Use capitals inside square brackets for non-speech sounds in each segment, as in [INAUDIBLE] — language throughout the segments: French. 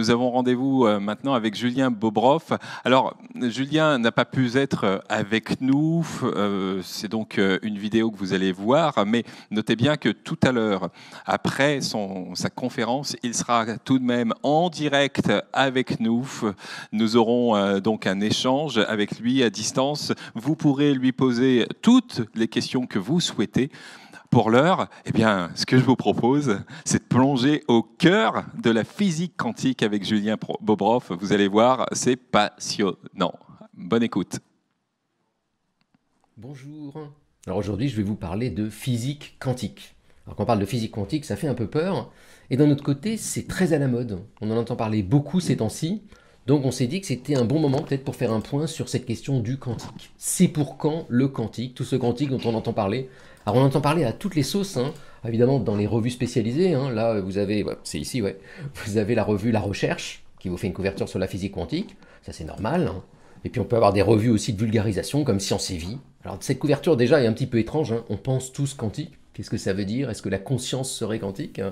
Nous avons rendez-vous euh, maintenant avec Julien Bobroff. Alors, Julien n'a pas pu être euh, avec nous. Euh, c'est donc une vidéo que vous allez voir. Mais notez bien que tout à l'heure, après son, sa conférence, il sera tout de même en direct avec nous. Nous aurons donc un échange avec lui à distance. Vous pourrez lui poser toutes les questions que vous souhaitez. Pour l'heure, eh bien, ce que je vous propose, c'est de plonger au cœur de la physique quantique avec Julien Bobroff. Vous allez voir, c'est passionnant. Bonne écoute. Bonjour. Alors aujourd'hui, je vais vous parler de physique quantique. Alors quand on parle de physique quantique, ça fait un peu peur. Et d'un autre côté, c'est très à la mode. On en entend parler beaucoup ces temps-ci. Donc on s'est dit que c'était un bon moment peut-être pour faire un point sur cette question du quantique. C'est pour quand le quantique, tout ce quantique dont on entend parler alors on entend parler à toutes les sauces, hein. évidemment dans les revues spécialisées. Hein, là, vous avez, c'est ici, vous avez la revue La Recherche qui vous fait une couverture sur la physique quantique. Ça, c'est normal. Hein. Et puis on peut avoir des revues aussi de vulgarisation comme Science et Vie. Alors cette couverture déjà est un petit peu étrange. On pense tous quantique. Qu'est-ce que ça veut dire Est-ce que la conscience serait quantique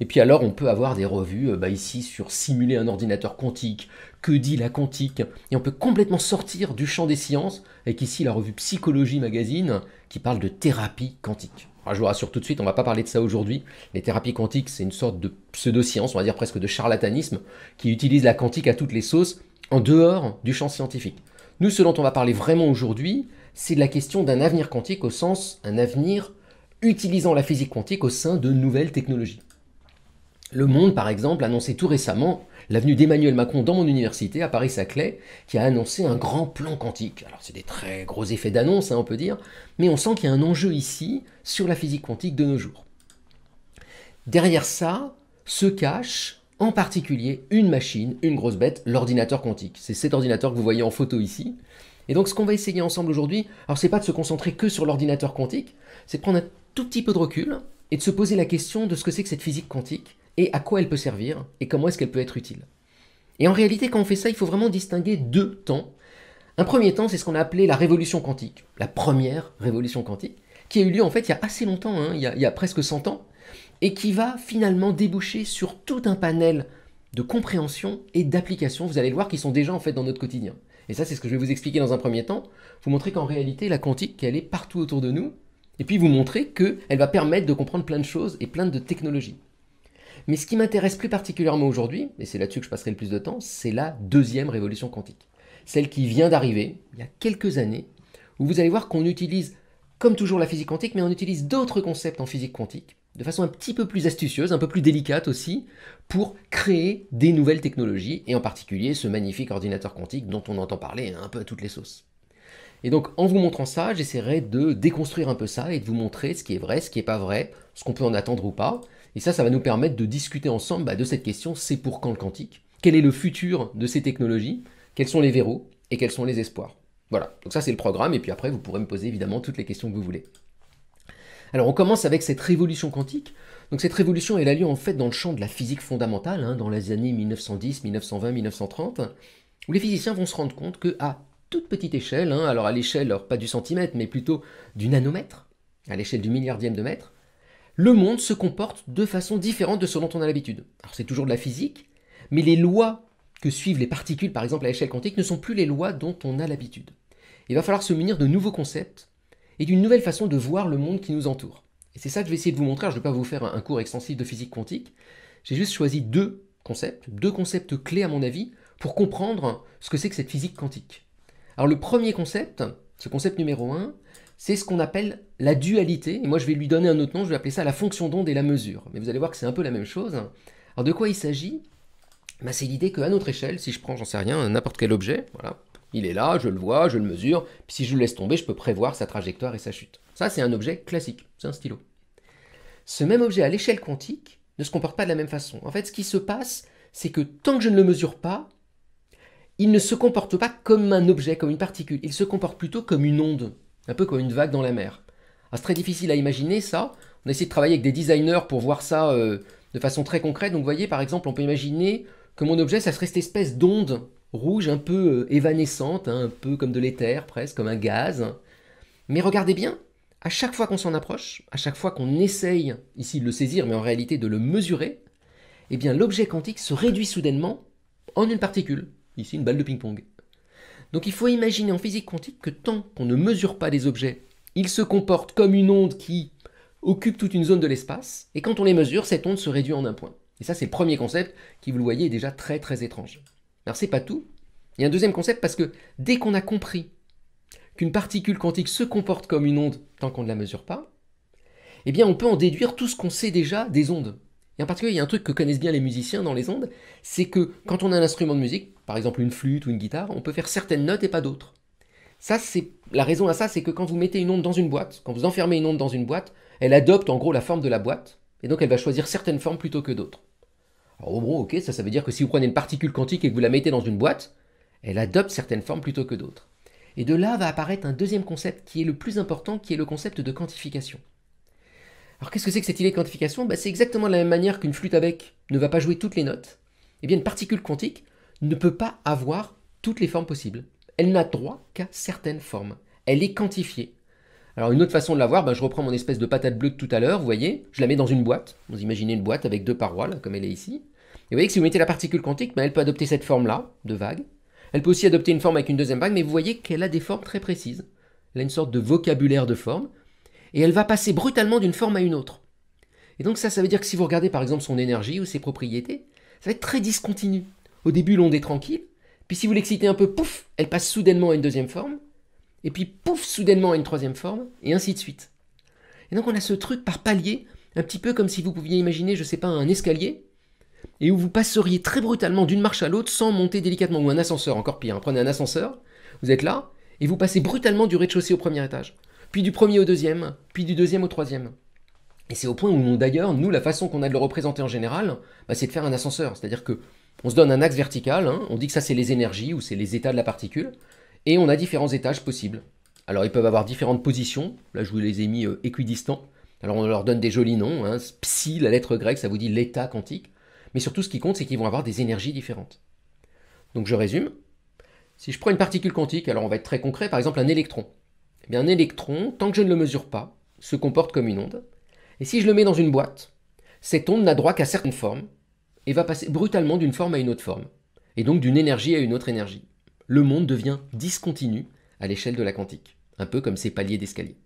et puis alors, on peut avoir des revues euh, bah, ici sur simuler un ordinateur quantique, que dit la quantique, et on peut complètement sortir du champ des sciences, avec ici la revue Psychologie Magazine, qui parle de thérapie quantique. je vous rassure tout de suite, on ne va pas parler de ça aujourd'hui. Les thérapies quantiques, c'est une sorte de pseudo-science, on va dire presque de charlatanisme, qui utilise la quantique à toutes les sauces en dehors du champ scientifique. Nous, ce dont on va parler vraiment aujourd'hui, c'est de la question d'un avenir quantique au sens un avenir utilisant la physique quantique au sein de nouvelles technologies. Le Monde, par exemple, annonçait tout récemment l'avenue d'Emmanuel Macron dans mon université, à Paris-Saclay, qui a annoncé un grand plan quantique. Alors c'est des très gros effets d'annonce, hein, on peut dire, mais on sent qu'il y a un enjeu ici sur la physique quantique de nos jours. Derrière ça se cache en particulier une machine, une grosse bête, l'ordinateur quantique. C'est cet ordinateur que vous voyez en photo ici. Et donc ce qu'on va essayer ensemble aujourd'hui, alors n'est pas de se concentrer que sur l'ordinateur quantique, c'est de prendre un tout petit peu de recul et de se poser la question de ce que c'est que cette physique quantique et à quoi elle peut servir et comment est-ce qu'elle peut être utile. Et en réalité, quand on fait ça, il faut vraiment distinguer deux temps. Un premier temps, c'est ce qu'on a appelé la révolution quantique, la première révolution quantique, qui a eu lieu en fait il y a assez longtemps, hein, il, y a, il y a presque 100 ans, et qui va finalement déboucher sur tout un panel de compréhension et d'application, vous allez le voir, qui sont déjà en fait dans notre quotidien. Et ça, c'est ce que je vais vous expliquer dans un premier temps, vous montrer qu'en réalité, la quantique, elle est partout autour de nous, et puis vous montrer qu'elle va permettre de comprendre plein de choses et plein de technologies. Mais ce qui m'intéresse plus particulièrement aujourd'hui, et c'est là-dessus que je passerai le plus de temps, c'est la deuxième révolution quantique. Celle qui vient d'arriver, il y a quelques années, où vous allez voir qu'on utilise, comme toujours, la physique quantique, mais on utilise d'autres concepts en physique quantique, de façon un petit peu plus astucieuse, un peu plus délicate aussi, pour créer des nouvelles technologies, et en particulier ce magnifique ordinateur quantique dont on entend parler hein, un peu à toutes les sauces. Et donc en vous montrant ça, j'essaierai de déconstruire un peu ça et de vous montrer ce qui est vrai, ce qui n'est pas vrai, ce qu'on peut en attendre ou pas, et ça, ça va nous permettre de discuter ensemble bah, de cette question, c'est pour quand le quantique Quel est le futur de ces technologies Quels sont les verrous et quels sont les espoirs Voilà, donc ça c'est le programme, et puis après vous pourrez me poser évidemment toutes les questions que vous voulez. Alors on commence avec cette révolution quantique. Donc cette révolution, elle a lieu en fait dans le champ de la physique fondamentale, hein, dans les années 1910, 1920, 1930, où les physiciens vont se rendre compte que à toute petite échelle, hein, alors à l'échelle pas du centimètre, mais plutôt du nanomètre, à l'échelle du milliardième de mètre, le monde se comporte de façon différente de ce dont on a l'habitude. Alors c'est toujours de la physique, mais les lois que suivent les particules, par exemple à l'échelle quantique, ne sont plus les lois dont on a l'habitude. Il va falloir se munir de nouveaux concepts et d'une nouvelle façon de voir le monde qui nous entoure. Et c'est ça que je vais essayer de vous montrer. je ne vais pas vous faire un cours extensif de physique quantique. J'ai juste choisi deux concepts, deux concepts clés à mon avis, pour comprendre ce que c'est que cette physique quantique. Alors le premier concept, ce concept numéro un, c'est ce qu'on appelle la dualité. Et moi, je vais lui donner un autre nom, je vais appeler ça la fonction d'onde et la mesure. Mais vous allez voir que c'est un peu la même chose. Alors, de quoi il s'agit bah, C'est l'idée qu'à notre échelle, si je prends, j'en sais rien, n'importe quel objet, voilà, il est là, je le vois, je le mesure, puis si je le laisse tomber, je peux prévoir sa trajectoire et sa chute. Ça, c'est un objet classique, c'est un stylo. Ce même objet à l'échelle quantique ne se comporte pas de la même façon. En fait, ce qui se passe, c'est que tant que je ne le mesure pas, il ne se comporte pas comme un objet, comme une particule, il se comporte plutôt comme une onde un peu comme une vague dans la mer. Ah, c'est très difficile à imaginer ça. On a essayé de travailler avec des designers pour voir ça euh, de façon très concrète. Donc vous voyez par exemple, on peut imaginer que mon objet, ça serait cette espèce d'onde rouge un peu euh, évanescente, hein, un peu comme de l'éther presque, comme un gaz. Mais regardez bien, à chaque fois qu'on s'en approche, à chaque fois qu'on essaye ici de le saisir, mais en réalité de le mesurer, eh bien l'objet quantique se réduit soudainement en une particule, ici une balle de ping-pong. Donc il faut imaginer en physique quantique que tant qu'on ne mesure pas des objets, ils se comportent comme une onde qui occupe toute une zone de l'espace, et quand on les mesure, cette onde se réduit en un point. Et ça, c'est le premier concept qui, vous le voyez, est déjà très très étrange. Alors c'est pas tout. Il y a un deuxième concept parce que dès qu'on a compris qu'une particule quantique se comporte comme une onde tant qu'on ne la mesure pas, eh bien on peut en déduire tout ce qu'on sait déjà des ondes. Et en particulier, il y a un truc que connaissent bien les musiciens dans les ondes, c'est que quand on a un instrument de musique, par exemple une flûte ou une guitare, on peut faire certaines notes et pas d'autres. Ça, c'est la raison à ça, c'est que quand vous mettez une onde dans une boîte, quand vous enfermez une onde dans une boîte, elle adopte en gros la forme de la boîte, et donc elle va choisir certaines formes plutôt que d'autres. Alors au oh, gros, ok, ça, ça veut dire que si vous prenez une particule quantique et que vous la mettez dans une boîte, elle adopte certaines formes plutôt que d'autres. Et de là va apparaître un deuxième concept qui est le plus important, qui est le concept de quantification. Alors qu'est-ce que c'est que cette idée de quantification ben, C'est exactement de la même manière qu'une flûte avec ne va pas jouer toutes les notes. Eh bien, une particule quantique ne peut pas avoir toutes les formes possibles. Elle n'a droit qu'à certaines formes. Elle est quantifiée. Alors une autre façon de la voir, ben, je reprends mon espèce de patate bleue de tout à l'heure, vous voyez, je la mets dans une boîte. Vous imaginez une boîte avec deux parois, comme elle est ici. Et vous voyez que si vous mettez la particule quantique, ben, elle peut adopter cette forme-là, de vague. Elle peut aussi adopter une forme avec une deuxième vague, mais vous voyez qu'elle a des formes très précises. Elle a une sorte de vocabulaire de forme, et elle va passer brutalement d'une forme à une autre. Et donc ça, ça veut dire que si vous regardez par exemple son énergie ou ses propriétés, ça va être très discontinu. Au début, l'onde est tranquille. Puis si vous l'excitez un peu, pouf, elle passe soudainement à une deuxième forme. Et puis pouf, soudainement à une troisième forme. Et ainsi de suite. Et donc on a ce truc par palier, un petit peu comme si vous pouviez imaginer, je sais pas, un escalier. Et où vous passeriez très brutalement d'une marche à l'autre sans monter délicatement. Ou un ascenseur, encore pire. Hein. Prenez un ascenseur, vous êtes là, et vous passez brutalement du rez-de-chaussée au premier étage. Puis du premier au deuxième, puis du deuxième au troisième. Et c'est au point où, d'ailleurs, nous, la façon qu'on a de le représenter en général, bah, c'est de faire un ascenseur. C'est-à-dire que on se donne un axe vertical, hein. on dit que ça c'est les énergies ou c'est les états de la particule, et on a différents étages possibles. Alors ils peuvent avoir différentes positions, là je vous les ai mis euh, équidistants, alors on leur donne des jolis noms, hein. psi, la lettre grecque, ça vous dit l'état quantique, mais surtout ce qui compte c'est qu'ils vont avoir des énergies différentes. Donc je résume, si je prends une particule quantique, alors on va être très concret, par exemple un électron. Eh bien un électron, tant que je ne le mesure pas, se comporte comme une onde, et si je le mets dans une boîte, cette onde n'a droit qu'à certaines formes, et va passer brutalement d'une forme à une autre forme, et donc d'une énergie à une autre énergie. Le monde devient discontinu à l'échelle de la quantique, un peu comme ces paliers d'escalier.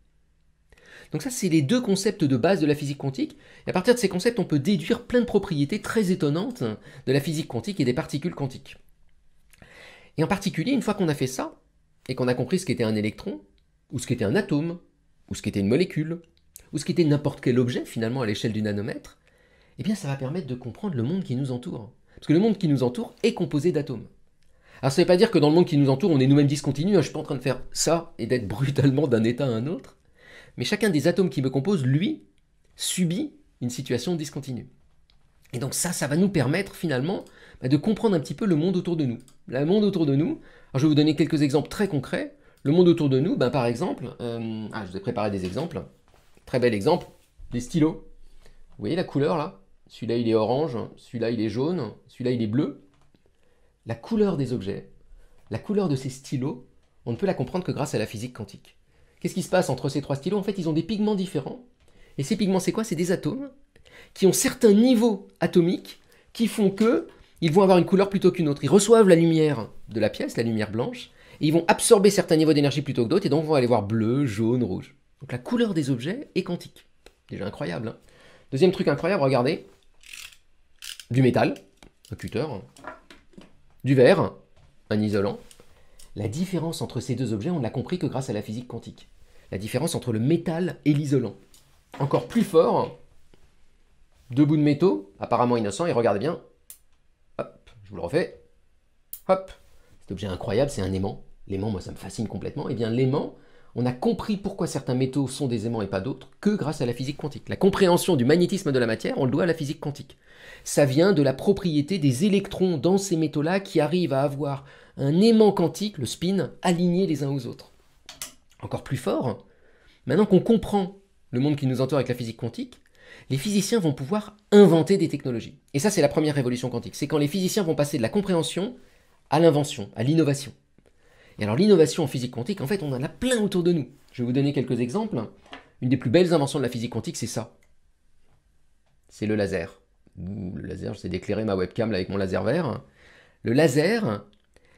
Donc ça, c'est les deux concepts de base de la physique quantique, et à partir de ces concepts, on peut déduire plein de propriétés très étonnantes de la physique quantique et des particules quantiques. Et en particulier, une fois qu'on a fait ça, et qu'on a compris ce qu'était un électron, ou ce qu'était un atome, ou ce qu'était une molécule, ou ce qu'était n'importe quel objet finalement à l'échelle du nanomètre, eh bien ça va permettre de comprendre le monde qui nous entoure. Parce que le monde qui nous entoure est composé d'atomes. Alors ça ne veut pas dire que dans le monde qui nous entoure, on est nous-mêmes discontinus, hein. je ne suis pas en train de faire ça et d'être [LAUGHS] brutalement d'un état à un autre. Mais chacun des atomes qui me composent, lui, subit une situation discontinue. Et donc ça, ça va nous permettre finalement bah, de comprendre un petit peu le monde autour de nous. Le monde autour de nous, je vais vous donner quelques exemples très concrets. Le monde autour de nous, bah, par exemple, euh, ah, je vous ai préparé des exemples. Très bel exemple, des stylos. Vous voyez la couleur là celui-là il est orange, celui-là il est jaune, celui-là il est bleu. La couleur des objets, la couleur de ces stylos, on ne peut la comprendre que grâce à la physique quantique. Qu'est-ce qui se passe entre ces trois stylos En fait, ils ont des pigments différents. Et ces pigments, c'est quoi C'est des atomes qui ont certains niveaux atomiques qui font que ils vont avoir une couleur plutôt qu'une autre. Ils reçoivent la lumière de la pièce, la lumière blanche, et ils vont absorber certains niveaux d'énergie plutôt que d'autres, et donc vont aller voir bleu, jaune, rouge. Donc la couleur des objets est quantique. Déjà incroyable. Hein Deuxième truc incroyable, regardez, du métal, un cutter, du verre, un isolant. La différence entre ces deux objets, on l'a compris que grâce à la physique quantique. La différence entre le métal et l'isolant. Encore plus fort, deux bouts de métaux, apparemment innocents, et regardez bien. Hop, je vous le refais. Hop. Cet objet incroyable, c'est un aimant. L'aimant, moi, ça me fascine complètement. Et eh bien, l'aimant, on a compris pourquoi certains métaux sont des aimants et pas d'autres que grâce à la physique quantique. La compréhension du magnétisme de la matière, on le doit à la physique quantique. Ça vient de la propriété des électrons dans ces métaux-là qui arrivent à avoir un aimant quantique, le spin, aligné les uns aux autres. Encore plus fort, maintenant qu'on comprend le monde qui nous entoure avec la physique quantique, les physiciens vont pouvoir inventer des technologies. Et ça, c'est la première révolution quantique. C'est quand les physiciens vont passer de la compréhension à l'invention, à l'innovation. Et alors l'innovation en physique quantique, en fait, on en a plein autour de nous. Je vais vous donner quelques exemples. Une des plus belles inventions de la physique quantique, c'est ça. C'est le laser. Le laser, sais d'éclairer ma webcam avec mon laser vert. Le laser,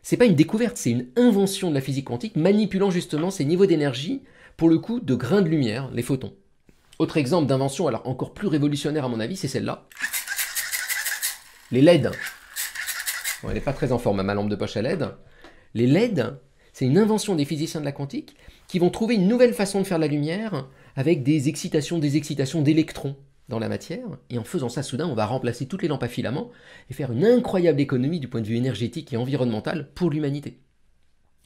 c'est pas une découverte, c'est une invention de la physique quantique manipulant justement ces niveaux d'énergie pour le coup de grains de lumière, les photons. Autre exemple d'invention, alors encore plus révolutionnaire à mon avis, c'est celle-là. Les LED. Bon, elle n'est pas très en forme, hein, ma lampe de poche à LED. Les LED, c'est une invention des physiciens de la quantique qui vont trouver une nouvelle façon de faire la lumière avec des excitations, des excitations d'électrons dans la matière. Et en faisant ça, soudain, on va remplacer toutes les lampes à filaments et faire une incroyable économie du point de vue énergétique et environnemental pour l'humanité.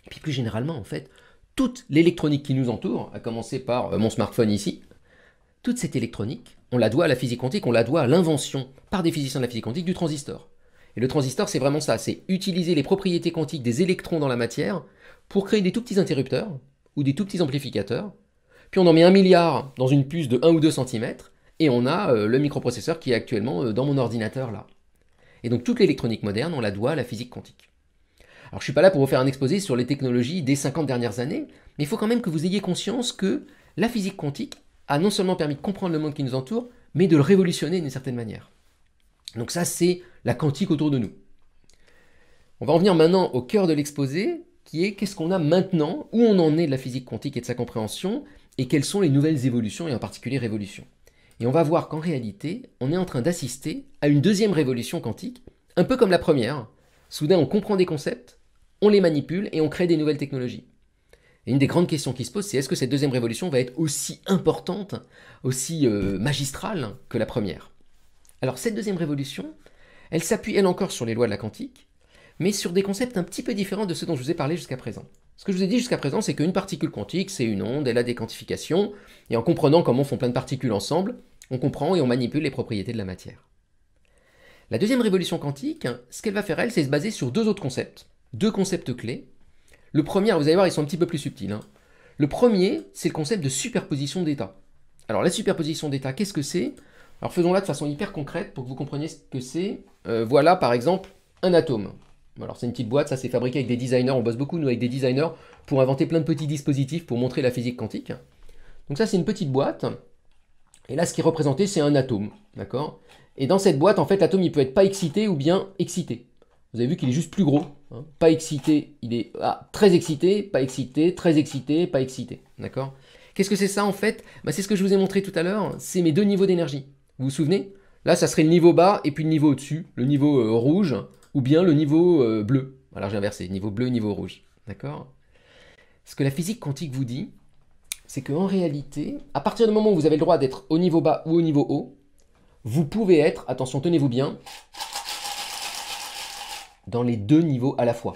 Et puis plus généralement, en fait, toute l'électronique qui nous entoure, à commencer par euh, mon smartphone ici, toute cette électronique, on la doit à la physique quantique, on la doit à l'invention par des physiciens de la physique quantique du transistor. Et le transistor, c'est vraiment ça, c'est utiliser les propriétés quantiques des électrons dans la matière pour créer des tout petits interrupteurs ou des tout petits amplificateurs. Puis on en met un milliard dans une puce de 1 ou 2 cm et on a euh, le microprocesseur qui est actuellement euh, dans mon ordinateur là. Et donc toute l'électronique moderne, on la doit à la physique quantique. Alors je suis pas là pour vous faire un exposé sur les technologies des 50 dernières années, mais il faut quand même que vous ayez conscience que la physique quantique a non seulement permis de comprendre le monde qui nous entoure, mais de le révolutionner d'une certaine manière. Donc ça, c'est la quantique autour de nous. On va en venir maintenant au cœur de l'exposé, qui est qu'est-ce qu'on a maintenant, où on en est de la physique quantique et de sa compréhension, et quelles sont les nouvelles évolutions, et en particulier révolutions. Et on va voir qu'en réalité, on est en train d'assister à une deuxième révolution quantique, un peu comme la première. Soudain, on comprend des concepts, on les manipule et on crée des nouvelles technologies. Et une des grandes questions qui se pose, c'est est-ce que cette deuxième révolution va être aussi importante, aussi euh, magistrale que la première alors cette deuxième révolution, elle s'appuie elle encore sur les lois de la quantique, mais sur des concepts un petit peu différents de ceux dont je vous ai parlé jusqu'à présent. Ce que je vous ai dit jusqu'à présent, c'est qu'une particule quantique, c'est une onde, elle a des quantifications, et en comprenant comment font plein de particules ensemble, on comprend et on manipule les propriétés de la matière. La deuxième révolution quantique, ce qu'elle va faire, elle, c'est se baser sur deux autres concepts, deux concepts clés. Le premier, vous allez voir, ils sont un petit peu plus subtils. Hein. Le premier, c'est le concept de superposition d'état. Alors la superposition d'état, qu'est-ce que c'est alors faisons-la de façon hyper concrète pour que vous compreniez ce que c'est. Euh, voilà par exemple un atome. Alors c'est une petite boîte, ça c'est fabriqué avec des designers, on bosse beaucoup nous avec des designers pour inventer plein de petits dispositifs pour montrer la physique quantique. Donc ça c'est une petite boîte, et là ce qui est représenté c'est un atome, d'accord Et dans cette boîte en fait l'atome il peut être pas excité ou bien excité. Vous avez vu qu'il est juste plus gros, hein. pas excité, il est ah, très excité, pas excité, très excité, pas excité, d'accord Qu'est-ce que c'est ça en fait bah, C'est ce que je vous ai montré tout à l'heure, c'est mes deux niveaux d'énergie. Vous vous souvenez Là, ça serait le niveau bas et puis le niveau au-dessus, le niveau euh, rouge ou bien le niveau euh, bleu. Alors j'ai inversé, niveau bleu, niveau rouge. D'accord Ce que la physique quantique vous dit, c'est qu'en réalité, à partir du moment où vous avez le droit d'être au niveau bas ou au niveau haut, vous pouvez être, attention, tenez-vous bien, dans les deux niveaux à la fois.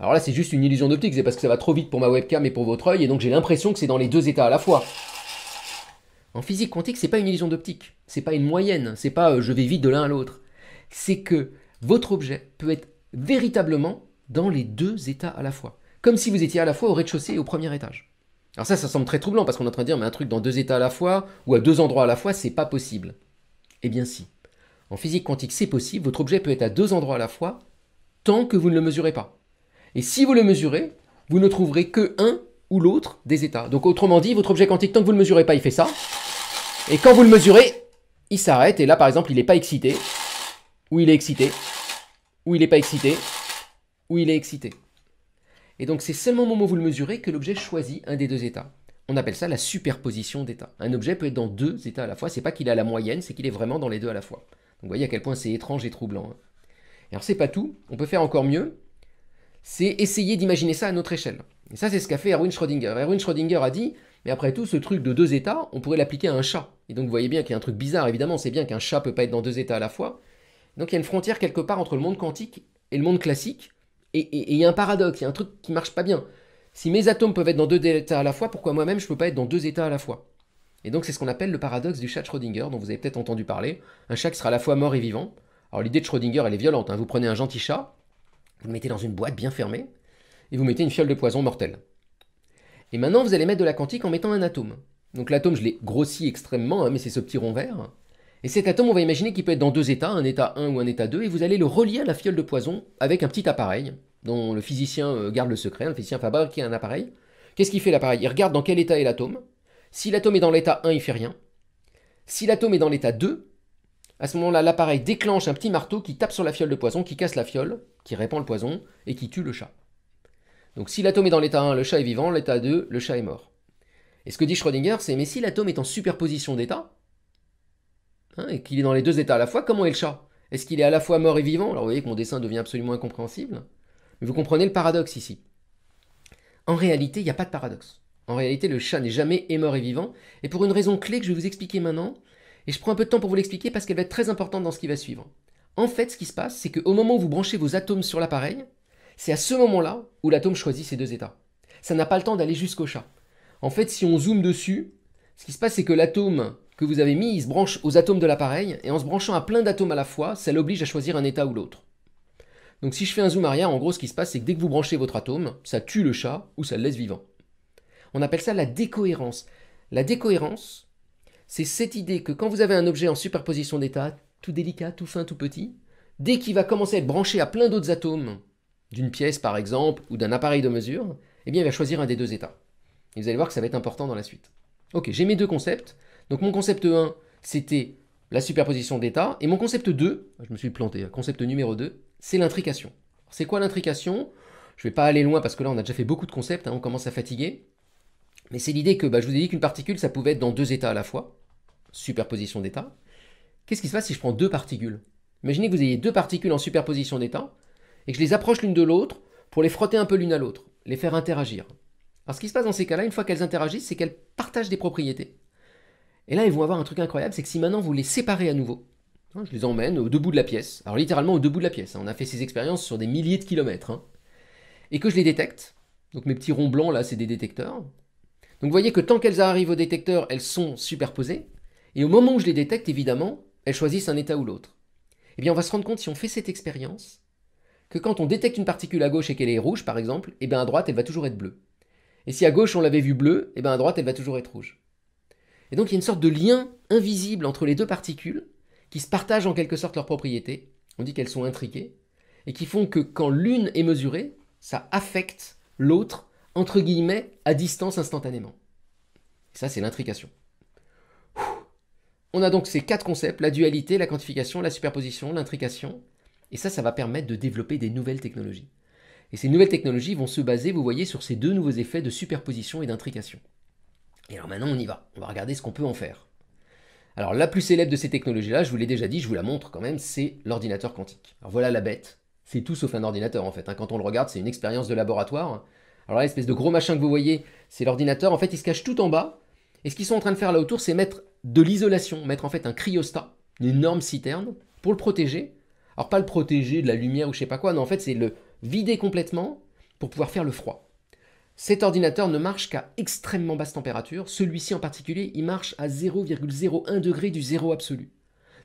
Alors là, c'est juste une illusion d'optique, c'est parce que ça va trop vite pour ma webcam et pour votre œil, et donc j'ai l'impression que c'est dans les deux états à la fois. En physique quantique, c'est pas une illusion d'optique, c'est pas une moyenne, c'est pas euh, je vais vite de l'un à l'autre. C'est que votre objet peut être véritablement dans les deux états à la fois, comme si vous étiez à la fois au rez-de-chaussée et au premier étage. Alors ça, ça semble très troublant parce qu'on est en train de dire mais un truc dans deux états à la fois ou à deux endroits à la fois, c'est pas possible. Eh bien si. En physique quantique, c'est possible. Votre objet peut être à deux endroits à la fois tant que vous ne le mesurez pas. Et si vous le mesurez, vous ne trouverez que un ou l'autre des états. Donc autrement dit, votre objet quantique, tant que vous ne le mesurez pas, il fait ça. Et quand vous le mesurez, il s'arrête. Et là, par exemple, il n'est pas excité. Ou il est excité. Ou il n'est pas excité. Ou il est excité. Et donc, c'est seulement au moment où vous le mesurez que l'objet choisit un des deux états. On appelle ça la superposition d'états. Un objet peut être dans deux états à la fois. C'est pas qu'il est à la moyenne, c'est qu'il est vraiment dans les deux à la fois. Donc, vous voyez à quel point c'est étrange et troublant. Hein. alors, c'est pas tout. On peut faire encore mieux. C'est essayer d'imaginer ça à notre échelle. Et ça, c'est ce qu'a fait Erwin Schrödinger. Erwin Schrödinger a dit mais après tout, ce truc de deux états, on pourrait l'appliquer à un chat. Et donc vous voyez bien qu'il y a un truc bizarre, évidemment, c'est bien qu'un chat peut pas être dans deux états à la fois. Donc il y a une frontière quelque part entre le monde quantique et le monde classique, et il y a un paradoxe, il y a un truc qui marche pas bien. Si mes atomes peuvent être dans deux états à la fois, pourquoi moi-même je peux pas être dans deux états à la fois Et donc c'est ce qu'on appelle le paradoxe du chat de Schrödinger, dont vous avez peut-être entendu parler. Un chat qui sera à la fois mort et vivant. Alors l'idée de Schrödinger, elle est violente. Hein. Vous prenez un gentil chat, vous le mettez dans une boîte bien fermée, et vous mettez une fiole de poison mortelle. Et maintenant, vous allez mettre de la quantique en mettant un atome. Donc l'atome, je l'ai grossi extrêmement, hein, mais c'est ce petit rond vert. Et cet atome, on va imaginer qu'il peut être dans deux états, un état 1 ou un état 2, et vous allez le relier à la fiole de poison avec un petit appareil dont le physicien euh, garde le secret, hein, le physicien fabrique un appareil. Qu'est-ce qu'il fait l'appareil Il regarde dans quel état est l'atome. Si l'atome est dans l'état 1, il fait rien. Si l'atome est dans l'état 2, à ce moment-là, l'appareil déclenche un petit marteau qui tape sur la fiole de poison, qui casse la fiole, qui répand le poison et qui tue le chat. Donc si l'atome est dans l'état 1, le chat est vivant, l'état 2, le chat est mort. Et ce que dit Schrödinger, c'est mais si l'atome est en superposition d'états, hein, et qu'il est dans les deux états à la fois, comment est le chat Est-ce qu'il est à la fois mort et vivant Alors vous voyez que mon dessin devient absolument incompréhensible. Mais vous comprenez le paradoxe ici. En réalité, il n'y a pas de paradoxe. En réalité, le chat n'est jamais mort et vivant, et pour une raison clé que je vais vous expliquer maintenant, et je prends un peu de temps pour vous l'expliquer parce qu'elle va être très importante dans ce qui va suivre. En fait, ce qui se passe, c'est qu'au moment où vous branchez vos atomes sur l'appareil, c'est à ce moment-là où l'atome choisit ses deux états. Ça n'a pas le temps d'aller jusqu'au chat. En fait, si on zoome dessus, ce qui se passe, c'est que l'atome que vous avez mis, il se branche aux atomes de l'appareil, et en se branchant à plein d'atomes à la fois, ça l'oblige à choisir un état ou l'autre. Donc si je fais un zoom arrière, en gros, ce qui se passe, c'est que dès que vous branchez votre atome, ça tue le chat ou ça le laisse vivant. On appelle ça la décohérence. La décohérence, c'est cette idée que quand vous avez un objet en superposition d'états, tout délicat, tout fin, tout petit, dès qu'il va commencer à être branché à plein d'autres atomes d'une pièce par exemple ou d'un appareil de mesure, eh bien il va choisir un des deux états. Et vous allez voir que ça va être important dans la suite. Ok, j'ai mes deux concepts. Donc mon concept 1, c'était la superposition d'états. Et mon concept 2, je me suis planté, hein, concept numéro 2, c'est l'intrication. C'est quoi l'intrication Je ne vais pas aller loin parce que là on a déjà fait beaucoup de concepts, hein, on commence à fatiguer. Mais c'est l'idée que bah, je vous ai dit qu'une particule, ça pouvait être dans deux états à la fois. Superposition d'états. Qu'est-ce qui se passe si je prends deux particules Imaginez que vous ayez deux particules en superposition d'état et que je les approche l'une de l'autre pour les frotter un peu l'une à l'autre, les faire interagir. Alors ce qui se passe dans ces cas-là, une fois qu'elles interagissent, c'est qu'elles partagent des propriétés. Et là, elles vont avoir un truc incroyable, c'est que si maintenant vous les séparez à nouveau, hein, je les emmène au debout de la pièce, alors littéralement au debout de la pièce, hein. on a fait ces expériences sur des milliers de kilomètres, hein. et que je les détecte, donc mes petits ronds blancs là, c'est des détecteurs, donc vous voyez que tant qu'elles arrivent au détecteur, elles sont superposées, et au moment où je les détecte, évidemment, elles choisissent un état ou l'autre. Eh bien, on va se rendre compte, si on fait cette expérience, que quand on détecte une particule à gauche et qu'elle est rouge, par exemple, et eh bien à droite, elle va toujours être bleue. Et si à gauche, on l'avait vue bleue, et eh bien à droite, elle va toujours être rouge. Et donc, il y a une sorte de lien invisible entre les deux particules qui se partagent en quelque sorte leurs propriétés. On dit qu'elles sont intriquées et qui font que quand l'une est mesurée, ça affecte l'autre, entre guillemets, à distance instantanément. ça, c'est l'intrication. On a donc ces quatre concepts, la dualité, la quantification, la superposition, l'intrication, et ça, ça va permettre de développer des nouvelles technologies. Et ces nouvelles technologies vont se baser, vous voyez, sur ces deux nouveaux effets de superposition et d'intrication. Et alors maintenant, on y va. On va regarder ce qu'on peut en faire. Alors la plus célèbre de ces technologies-là, je vous l'ai déjà dit, je vous la montre quand même, c'est l'ordinateur quantique. Alors voilà la bête. C'est tout sauf un ordinateur en fait. Hein. Quand on le regarde, c'est une expérience de laboratoire. Alors là, l'espèce de gros machin que vous voyez, c'est l'ordinateur. En fait, il se cache tout en bas. Et ce qu'ils sont en train de faire là autour, c'est mettre de l'isolation, mettre en fait un cryostat, une énorme citerne, pour le protéger, alors pas le protéger de la lumière ou je sais pas quoi, non en fait c'est le vider complètement pour pouvoir faire le froid. Cet ordinateur ne marche qu'à extrêmement basse température, celui-ci en particulier il marche à 0,01 degré du zéro absolu.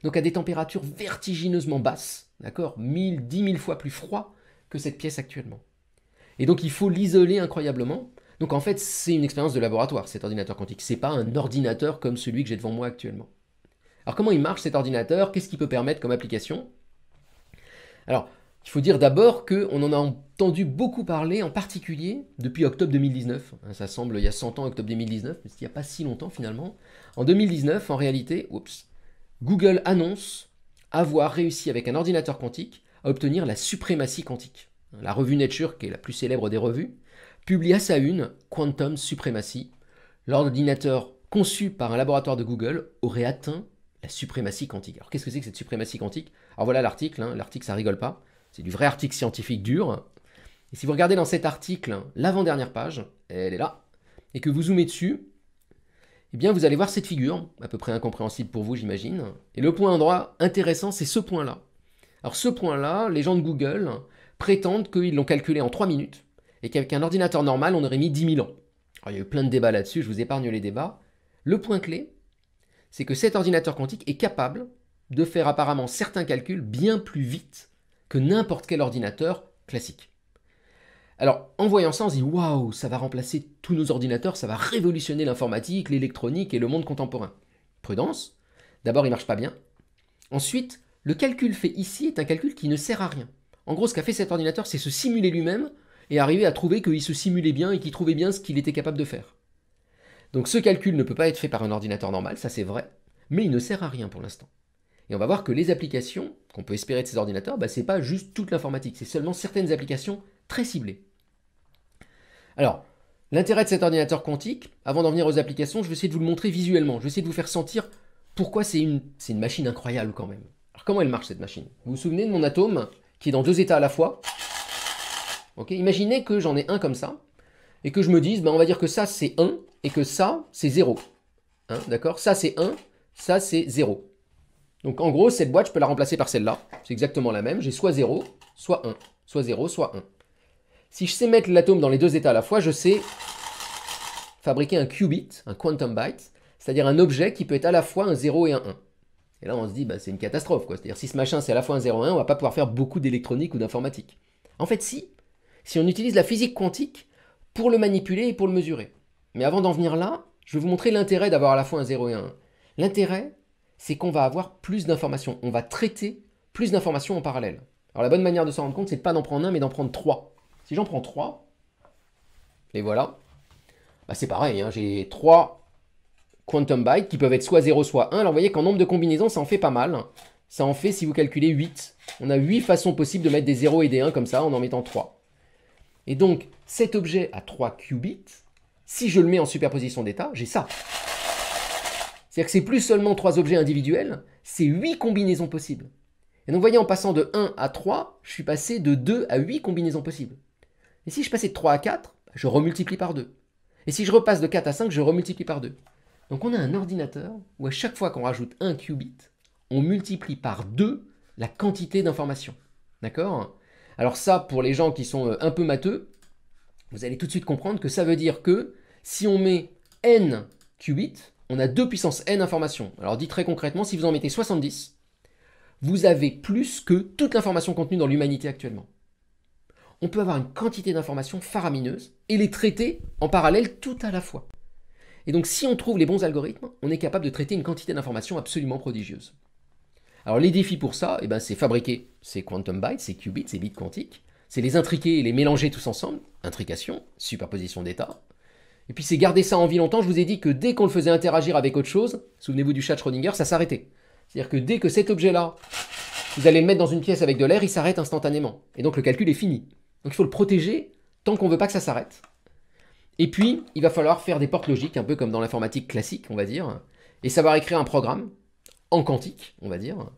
Donc à des températures vertigineusement basses, d'accord 1000, 10 000 fois plus froid que cette pièce actuellement. Et donc il faut l'isoler incroyablement. Donc en fait, c'est une expérience de laboratoire, cet ordinateur quantique. C'est pas un ordinateur comme celui que j'ai devant moi actuellement. Alors comment il marche cet ordinateur Qu'est-ce qu'il peut permettre comme application alors, il faut dire d'abord qu'on en a entendu beaucoup parler, en particulier depuis octobre 2019. Hein, ça semble il y a 100 ans, octobre 2019, mais il n'y a pas si longtemps finalement. En 2019, en réalité, Google annonce avoir réussi avec un ordinateur quantique à obtenir la suprématie quantique. Hein, la revue Nature, qui est la plus célèbre des revues, publie à sa une Quantum Supremacy. L'ordinateur conçu par un laboratoire de Google aurait atteint la suprématie quantique. Alors qu'est-ce que c'est que cette suprématie quantique Alors voilà l'article, hein. l'article ça rigole pas, c'est du vrai article scientifique dur. Et si vous regardez dans cet article l'avant-dernière page, elle est là, et que vous zoomez dessus, eh bien vous allez voir cette figure, à peu près incompréhensible pour vous j'imagine. Et le point droit intéressant, c'est ce point-là. Alors ce point-là, les gens de Google prétendent qu'ils l'ont calculé en 3 minutes, et qu'avec un ordinateur normal, on aurait mis 10 000 ans. Alors il y a eu plein de débats là-dessus, je vous épargne les débats. Le point clé, c'est que cet ordinateur quantique est capable de faire apparemment certains calculs bien plus vite que n'importe quel ordinateur classique. Alors, en voyant ça, on se dit waouh, ça va remplacer tous nos ordinateurs, ça va révolutionner l'informatique, l'électronique et le monde contemporain. Prudence, d'abord, il marche pas bien. Ensuite, le calcul fait ici est un calcul qui ne sert à rien. En gros, ce qu'a fait cet ordinateur, c'est se simuler lui-même et arriver à trouver qu'il se simulait bien et qu'il trouvait bien ce qu'il était capable de faire. Donc ce calcul ne peut pas être fait par un ordinateur normal, ça c'est vrai, mais il ne sert à rien pour l'instant. Et on va voir que les applications qu'on peut espérer de ces ordinateurs, bah, ce n'est pas juste toute l'informatique, c'est seulement certaines applications très ciblées. Alors, l'intérêt de cet ordinateur quantique, avant d'en venir aux applications, je vais essayer de vous le montrer visuellement, je vais essayer de vous faire sentir pourquoi c'est une, une machine incroyable quand même. Alors comment elle marche cette machine Vous vous souvenez de mon atome qui est dans deux états à la fois Imaginez que j'en ai un comme ça, et que je me dise, bah, on va dire que ça c'est 1 et que ça c'est 0. Hein, d'accord Ça c'est 1, ça c'est 0. Donc en gros, cette boîte, je peux la remplacer par celle-là. C'est exactement la même. J'ai soit 0, soit 1. Soit 0, soit 1. Si je sais mettre l'atome dans les deux états à la fois, je sais fabriquer un qubit, un quantum byte, c'est-à-dire un objet qui peut être à la fois un 0 et un 1. Et là, on se dit, ben, c'est une catastrophe. C'est-à-dire, si ce machin, c'est à la fois un 0 et un, on va pas pouvoir faire beaucoup d'électronique ou d'informatique. En fait, si. Si on utilise la physique quantique, pour le manipuler et pour le mesurer. Mais avant d'en venir là, je vais vous montrer l'intérêt d'avoir à la fois un 0 et un 1. L'intérêt, c'est qu'on va avoir plus d'informations. On va traiter plus d'informations en parallèle. Alors la bonne manière de s'en rendre compte, c'est pas d'en prendre un, mais d'en prendre trois. Si j'en prends trois, et voilà, bah, c'est pareil, hein. j'ai trois quantum bytes qui peuvent être soit 0, soit 1. Alors vous voyez qu'en nombre de combinaisons, ça en fait pas mal. Ça en fait, si vous calculez, 8. On a 8 façons possibles de mettre des 0 et des 1 comme ça en en mettant 3. Et donc, cet objet à 3 qubits, si je le mets en superposition d'état, j'ai ça. C'est-à-dire que c'est plus seulement 3 objets individuels, c'est 8 combinaisons possibles. Et donc, vous voyez, en passant de 1 à 3, je suis passé de 2 à 8 combinaisons possibles. Et si je passais de 3 à 4, je remultiplie par 2. Et si je repasse de 4 à 5, je remultiplie par 2. Donc on a un ordinateur où à chaque fois qu'on rajoute un qubit, on multiplie par 2 la quantité d'informations. D'accord alors ça, pour les gens qui sont euh, un peu matheux, vous allez tout de suite comprendre que ça veut dire que si on met n qubits, on a 2 puissance n informations. Alors dit très concrètement, si vous en mettez 70, vous avez plus que toute l'information contenue dans l'humanité actuellement. On peut avoir une quantité d'informations faramineuses et les traiter en parallèle tout à la fois. Et donc si on trouve les bons algorithmes, on est capable de traiter une quantité d'informations absolument prodigieuse. Alors les défis pour ça, eh ben, c'est fabriquer ces quantum bytes, ces qubits, ces bits quantiques, c'est les intriquer et les mélanger tous ensemble, intrication, superposition d'état, Et puis c'est garder ça en vie longtemps, je vous ai dit que dès qu'on le faisait interagir avec autre chose, souvenez-vous du chat Schrödinger, ça s'arrêtait. C'est-à-dire que dès que cet objet-là, vous allez le mettre dans une pièce avec de l'air, il s'arrête instantanément. Et donc le calcul est fini. Donc il faut le protéger tant qu'on ne veut pas que ça s'arrête. Et puis, il va falloir faire des portes logiques, un peu comme dans l'informatique classique, on va dire, et savoir écrire un programme, en quantique, on va dire,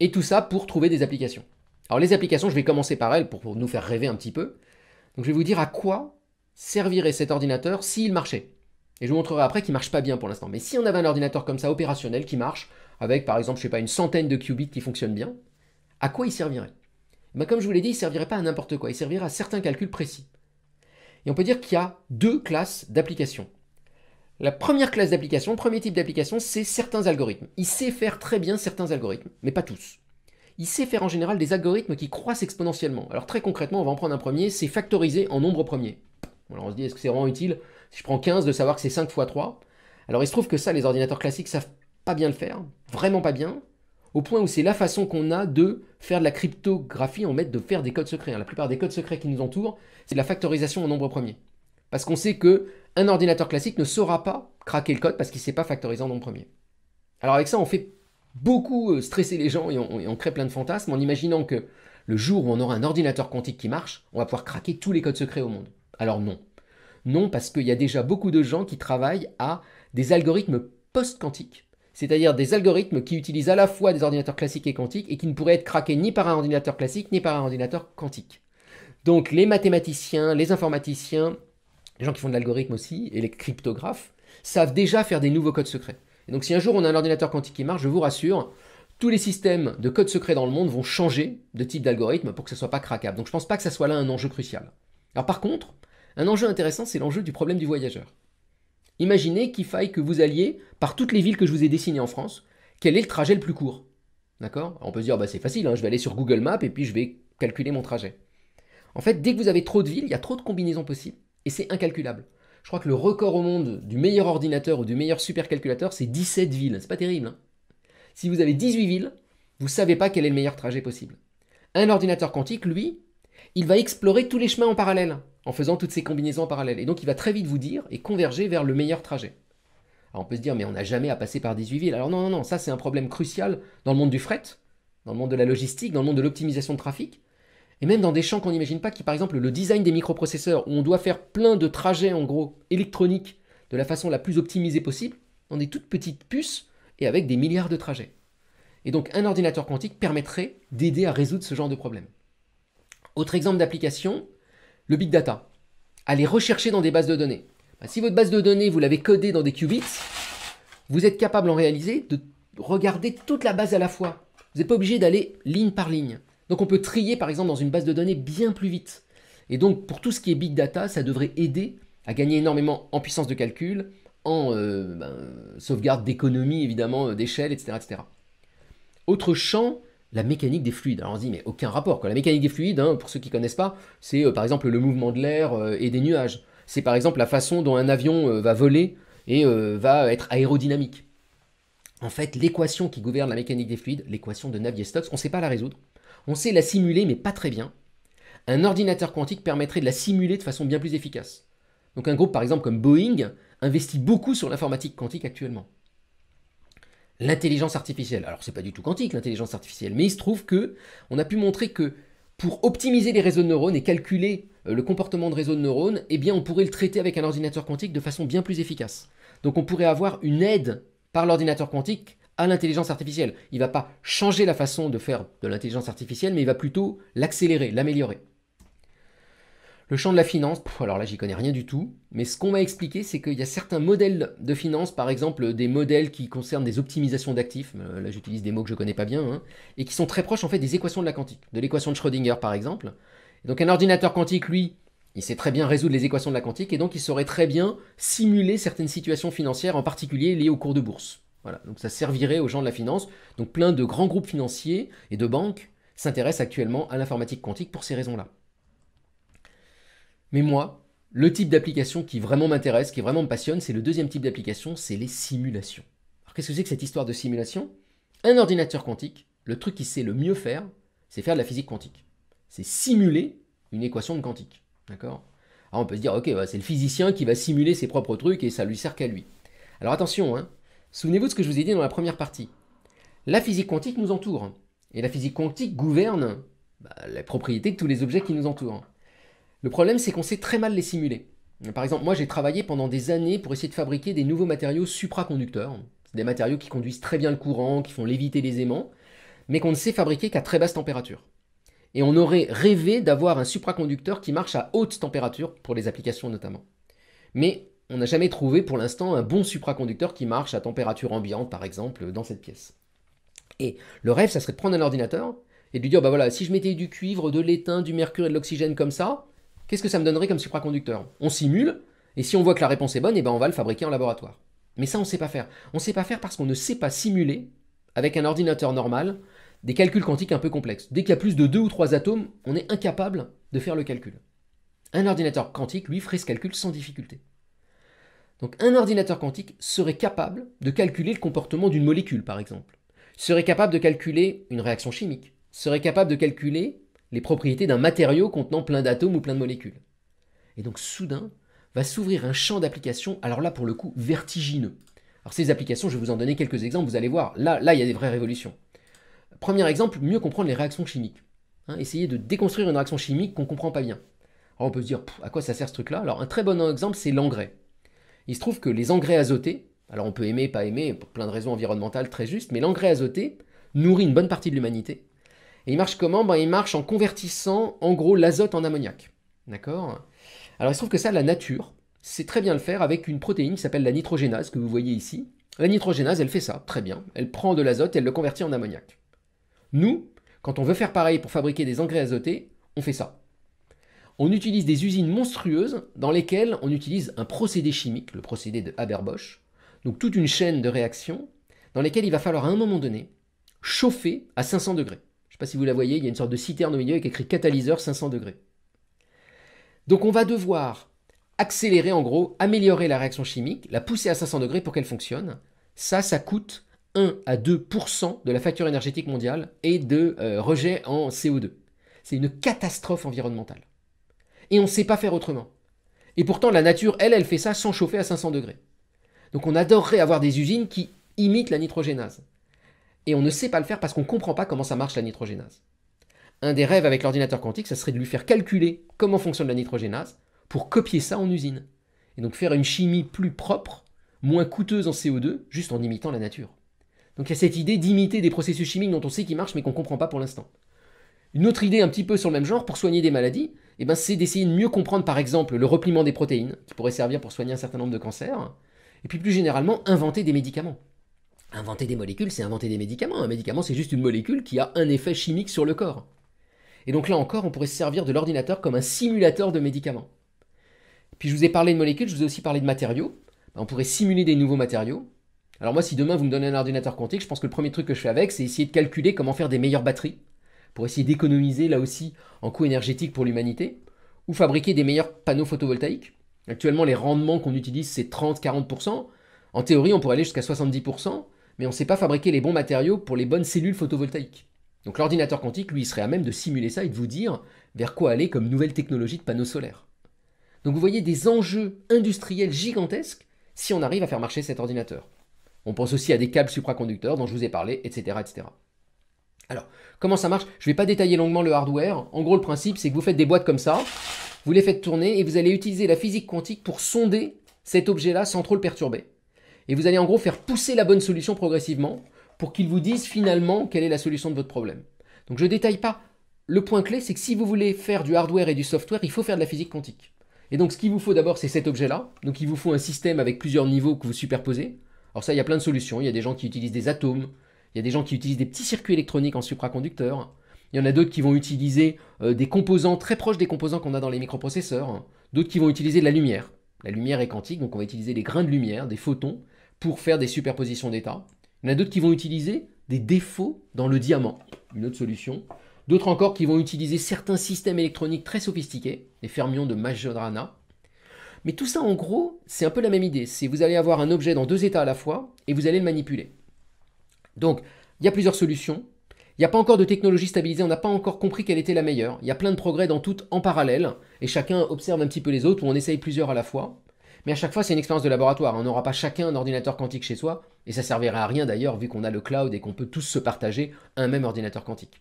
et tout ça pour trouver des applications. Alors les applications, je vais commencer par elles pour, nous faire rêver un petit peu. Donc je vais vous dire à quoi servirait cet ordinateur s'il marchait. Et je vous montrerai après qu'il ne marche pas bien pour l'instant. Mais si on avait un ordinateur comme ça opérationnel qui marche, avec par exemple, je sais pas, une centaine de qubits qui fonctionnent bien, à quoi il servirait eh ben, Comme je vous l'ai dit, il servirait pas à n'importe quoi, il servirait à certains calculs précis. Et on peut dire qu'il y a deux classes d'applications. La première classe d'application, premier type d'application, c'est certains algorithmes. Il sait faire très bien certains algorithmes, mais pas tous. Il sait faire en général des algorithmes qui croissent exponentiellement. Alors très concrètement, on va en prendre un premier, c'est factoriser en nombre premier. Alors on se dit, est-ce que c'est vraiment utile Si je prends 15, de savoir que c'est 5 x 3. Alors il se trouve que ça, les ordinateurs classiques savent pas bien le faire, vraiment pas bien, au point où c'est la façon qu'on a de faire de la cryptographie, en mettre de faire des codes secrets. Hein, la plupart des codes secrets qui nous entourent, c'est la factorisation en nombre premier. Parce qu'on sait que un ordinateur classique ne saura pas craquer le code parce qu'il ne sait pas factoriser en nombre premier. Alors avec ça, on fait beaucoup euh, stresser les gens et et on, crée plein de fantasmes en imaginant que le jour où on aura un ordinateur quantique qui marche, on va pouvoir craquer tous les codes secrets au monde. Alors non. Non, parce qu'il y a déjà beaucoup de gens qui travaillent à des algorithmes post-quantiques, c'est-à-dire des algorithmes qui utilisent à la fois des ordinateurs classiques et quantiques et qui ne pourraient être craqués ni par un ordinateur classique ni par un ordinateur quantique. Donc les mathématiciens, les informaticiens, les gens qui font de l'algorithme aussi, et les cryptographes, savent déjà faire des nouveaux codes secrets. Et donc si un jour on a un ordinateur quantique qui marche, je vous rassure, tous les systèmes de codes secrets dans le monde vont changer de type d'algorithme pour que ce ne soit pas craquable. Donc je ne pense pas que ça soit là un enjeu crucial. Alors par contre, un enjeu intéressant, c'est l'enjeu du problème du voyageur. Imaginez qu'il faille que vous alliez par toutes les villes que je vous ai dessinées en France, quel est le trajet le plus court D'accord On peut se dire, bah, c'est facile, hein, je vais aller sur Google Maps et puis je vais calculer mon trajet. En fait, dès que vous avez trop de villes, il y a trop de combinaisons possibles. Et c'est incalculable. Je crois que le record au monde du meilleur ordinateur ou du meilleur supercalculateur, c'est 17 villes. C'est pas terrible. Hein. si vous avez 18 villes, vous ne savez pas quel est le meilleur trajet possible. Un ordinateur quantique, lui, il va explorer tous les chemins en parallèle, en faisant toutes ces combinaisons en parallèle. Et donc il va très vite vous dire et converger vers le meilleur trajet. Alors on peut se dire, mais on n'a jamais à passer par 18 villes. Alors non, non, non, ça c'est un problème crucial dans le monde du fret, dans le monde de la logistique, dans le monde de l'optimisation de trafic et même dans des champs qu'on n'imagine pas, qui par exemple le design des microprocesseurs, où on doit faire plein de trajets en gros électroniques de la façon la plus optimisée possible, dans des toutes petites puces et avec des milliards de trajets. Et donc un ordinateur quantique permettrait d'aider à résoudre ce genre de problème. Autre exemple d'application, le big data. Aller rechercher dans des bases de données. Bah, si votre base de données, vous l'avez codée dans des qubits, vous êtes capable en réalité de regarder toute la base à la fois. Vous n'êtes pas obligé d'aller ligne par ligne. Donc on peut trier par exemple dans une base de données bien plus vite. Et donc pour tout ce qui est big data, ça devrait aider à gagner énormément en puissance de calcul, en euh, ben, sauvegarde d'économie évidemment, euh, d'échelle, etc., etc. Autre champ, la mécanique des fluides. Alors on se dit mais aucun rapport. La mécanique des fluides, hein, pour ceux qui ne connaissent pas, c'est euh, par exemple le mouvement de l'air et des nuages. C'est par exemple la façon dont un avion va voler et va être aérodynamique. En fait, l'équation qui gouverne la mécanique des fluides, l'équation de Navier-Stokes, on ne sait pas la résoudre. On sait la simuler, mais pas très bien. Un ordinateur quantique permettrait de la simuler de façon bien plus efficace. Donc un groupe par exemple comme Boeing investit beaucoup sur l'informatique quantique actuellement. L'intelligence artificielle. Alors c'est pas du tout quantique l'intelligence artificielle, mais il se trouve que on a pu montrer que pour optimiser les réseaux de neurones et calculer euh, le comportement de réseaux de neurones, eh bien on pourrait le traiter avec un ordinateur quantique de façon bien plus efficace. Donc on pourrait avoir une aide par l'ordinateur quantique à l'intelligence artificielle. Il ne va pas changer la façon de faire de l'intelligence artificielle, mais il va plutôt l'accélérer, l'améliorer. Le champ de la finance, alors là j'y connais rien du tout, mais ce qu'on m'a expliqué c'est qu'il y a certains modèles de finance, par exemple des modèles qui concernent des optimisations d'actifs, euh, là j'utilise des mots que je ne connais pas bien, hein, et qui sont très proches en fait des équations de la quantique, de l'équation de Schrödinger par exemple. donc un ordinateur quantique, lui, il sait très bien résoudre les équations de la quantique, et donc il saurait très bien simuler certaines situations financières, en particulier liées aux cours de bourse. Voilà, donc ça servirait aux gens de la finance. Donc plein de grands groupes financiers et de banques s'intéressent actuellement à l'informatique quantique pour ces raisons-là. Mais moi, le type d'application qui vraiment m'intéresse, qui vraiment me passionne, c'est le deuxième type d'application, c'est les simulations. Alors qu'est-ce que c'est que cette histoire de simulation Un ordinateur quantique, le truc qu'il sait le mieux faire, c'est faire de la physique quantique. C'est simuler une équation de quantique. D'accord Alors on peut se dire, ok, bah, c'est le physicien qui va simuler ses propres trucs et ça lui sert qu'à lui. Alors attention, hein, Souvenez-vous de ce que je vous ai dit dans la première partie. La physique quantique nous entoure. Et la physique quantique gouverne bah, les propriétés de tous les objets qui nous entourent. Le problème, c'est qu'on sait très mal les simuler. Par exemple, moi j'ai travaillé pendant des années pour essayer de fabriquer des nouveaux matériaux supraconducteurs. Des matériaux qui conduisent très bien le courant, qui font léviter les aimants, mais qu'on ne sait fabriquer qu'à très basse température. Et on aurait rêvé d'avoir un supraconducteur qui marche à haute température, pour les applications notamment. Mais on n'a jamais trouvé pour l'instant un bon supraconducteur qui marche à température ambiante, par exemple, dans cette pièce. Et le rêve, ça serait de prendre un ordinateur et de lui dire, bah voilà, si je mettais du cuivre, de l'étain, du mercure et de l'oxygène comme ça, qu'est-ce que ça me donnerait comme supraconducteur On simule, et si on voit que la réponse est bonne, et eh ben on va le fabriquer en laboratoire. Mais ça, on ne sait pas faire. On ne sait pas faire parce qu'on ne sait pas simuler, avec un ordinateur normal, des calculs quantiques un peu complexes. Dès qu'il y a plus de deux ou trois atomes, on est incapable de faire le calcul. Un ordinateur quantique, lui, ferait ce calcul sans difficulté. Donc un ordinateur quantique serait capable de calculer le comportement d'une molécule, par exemple, serait capable de calculer une réaction chimique, serait capable de calculer les propriétés d'un matériau contenant plein d'atomes ou plein de molécules. Et donc soudain, va s'ouvrir un champ d'application, alors là pour le coup vertigineux. Alors ces applications, je vais vous en donner quelques exemples, vous allez voir, là, là il y a des vraies révolutions. Premier exemple, mieux comprendre les réactions chimiques. Essayez hein, essayer de déconstruire une réaction chimique qu'on ne comprend pas bien. Alors on peut se dire, à quoi ça sert ce truc-là Alors un très bon exemple, c'est l'engrais il se trouve que les engrais azotés, alors on peut aimer, pas aimer, pour plein de raisons environnementales très justes, mais l'engrais azoté nourrit une bonne partie de l'humanité. Et il marche comment ben, Il marche en convertissant en gros l'azote en ammoniac. D'accord Alors il se trouve que ça, la nature, c'est très bien le faire avec une protéine qui s'appelle la nitrogénase, que vous voyez ici. La nitrogénase, elle fait ça, très bien. Elle prend de l'azote et elle le convertit en ammoniac. Nous, quand on veut faire pareil pour fabriquer des engrais azotés, on fait ça on utilise des usines monstrueuses dans lesquelles on utilise un procédé chimique, le procédé de Haber-Bosch, donc toute une chaîne de réactions dans lesquelles il va falloir à un moment donné chauffer à 500 degrés. Je ne sais pas si vous la voyez, il y a une sorte de citerne au milieu avec écrit catalyseur 500 degrés. Donc on va devoir accélérer en gros, améliorer la réaction chimique, la pousser à 500 degrés pour qu'elle fonctionne. Ça, ça coûte 1 à 2% de la facture énergétique mondiale et de euh, rejets rejet en CO2. C'est une catastrophe environnementale et on ne sait pas faire autrement. Et pourtant, la nature, elle, elle fait ça sans chauffer à 500 degrés. Donc on adorerait avoir des usines qui imitent la nitrogénase. Et on ne sait pas le faire parce qu'on ne comprend pas comment ça marche la nitrogénase. Un des rêves avec l'ordinateur quantique, ça serait de lui faire calculer comment fonctionne la nitrogénase pour copier ça en usine. Et donc faire une chimie plus propre, moins coûteuse en CO2, juste en imitant la nature. Donc il y a cette idée d'imiter des processus chimiques dont on sait qu'ils marchent mais qu'on ne comprend pas pour l'instant. Une autre idée un petit peu sur le même genre, pour soigner des maladies, eh ben, c'est d'essayer de mieux comprendre par exemple le repliement des protéines, qui pourrait servir pour soigner un certain nombre de cancers, et puis plus généralement inventer des médicaments. Inventer des molécules, c'est inventer des médicaments. Un médicament, c'est juste une molécule qui a un effet chimique sur le corps. Et donc là encore, on pourrait se servir de l'ordinateur comme un simulateur de médicaments. Puis je vous ai parlé de molécules, je vous ai aussi parlé de matériaux. Ben, on pourrait simuler des nouveaux matériaux. Alors moi, si demain vous me donnez un ordinateur quantique, je pense que le premier truc que je fais avec, c'est essayer de calculer comment faire des meilleures batteries pour essayer d'économiser là aussi en coût énergétique pour l'humanité, ou fabriquer des meilleurs panneaux photovoltaïques. Actuellement, les rendements qu'on utilise, c'est 30-40%. En théorie, on pourrait aller jusqu'à 70%, mais on ne sait pas fabriquer les bons matériaux pour les bonnes cellules photovoltaïques. Donc l'ordinateur quantique, lui, il serait à même de simuler ça et de vous dire vers quoi aller comme nouvelle technologie de panneaux solaires. Donc vous voyez des enjeux industriels gigantesques si on arrive à faire marcher cet ordinateur. On pense aussi à des câbles supraconducteurs dont je vous ai parlé, etc. etc. Alors, comment ça marche Je ne vais pas détailler longuement le hardware. En gros, le principe, c'est que vous faites des boîtes comme ça, vous les faites tourner et vous allez utiliser la physique quantique pour sonder cet objet-là sans trop le perturber. Et vous allez en gros faire pousser la bonne solution progressivement pour qu'il vous dise finalement quelle est la solution de votre problème. Donc je ne détaille pas. Le point clé, c'est que si vous voulez faire du hardware et du software, il faut faire de la physique quantique. Et donc ce qu'il vous faut d'abord, c'est cet objet-là. Donc il vous faut un système avec plusieurs niveaux que vous superposez. Alors ça, il y a plein de solutions. Il y a des gens qui utilisent des atomes, il y a des gens qui utilisent des petits circuits électroniques en supraconducteur. Il y en a d'autres qui vont utiliser euh, des composants très proches des composants qu'on a dans les microprocesseurs. Hein. D'autres qui vont utiliser de la lumière. La lumière est quantique, donc on va utiliser des grains de lumière, des photons, pour faire des superpositions d'états. Il y en a d'autres qui vont utiliser des défauts dans le diamant, une autre solution. D'autres encore qui vont utiliser certains systèmes électroniques très sophistiqués, les fermions de Majorana. Mais tout ça, en gros, c'est un peu la même idée. C'est vous allez avoir un objet dans deux états à la fois et vous allez le manipuler. Donc, il y a plusieurs solutions. Il n'y a pas encore de technologie stabilisée, on n'a pas encore compris quelle était la meilleure. Il y a plein de progrès dans toutes en parallèle, et chacun observe un petit peu les autres, ou on essaye plusieurs à la fois. Mais à chaque fois, c'est une expérience de laboratoire. Hein. On n'aura pas chacun un ordinateur quantique chez soi, et ça servira à rien d'ailleurs, vu qu'on a le cloud et qu'on peut tous se partager un même ordinateur quantique.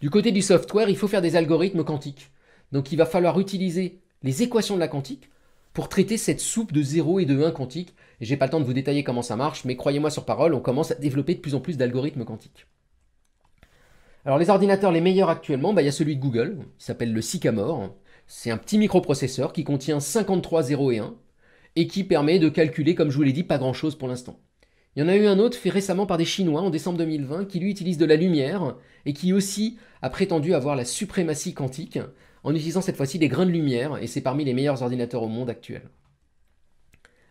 Du côté du software, il faut faire des algorithmes quantiques. Donc il va falloir utiliser les équations de la quantique pour traiter cette soupe de 0 et de 1 quantique. J'ai pas le temps de vous détailler comment ça marche, mais croyez-moi sur parole, on commence à développer de plus en plus d'algorithmes quantiques. Alors les ordinateurs les meilleurs actuellement, bah, il y a celui de Google, qui s'appelle le Sycamore. C'est un petit microprocesseur qui contient 53 0 et 1 et qui permet de calculer, comme je vous l'ai dit, pas grand-chose pour l'instant. Il y en a eu un autre fait récemment par des Chinois en décembre 2020 qui lui utilise de la lumière et qui aussi a prétendu avoir la suprématie quantique en utilisant cette fois-ci des grains de lumière, et c'est parmi les meilleurs ordinateurs au monde actuel.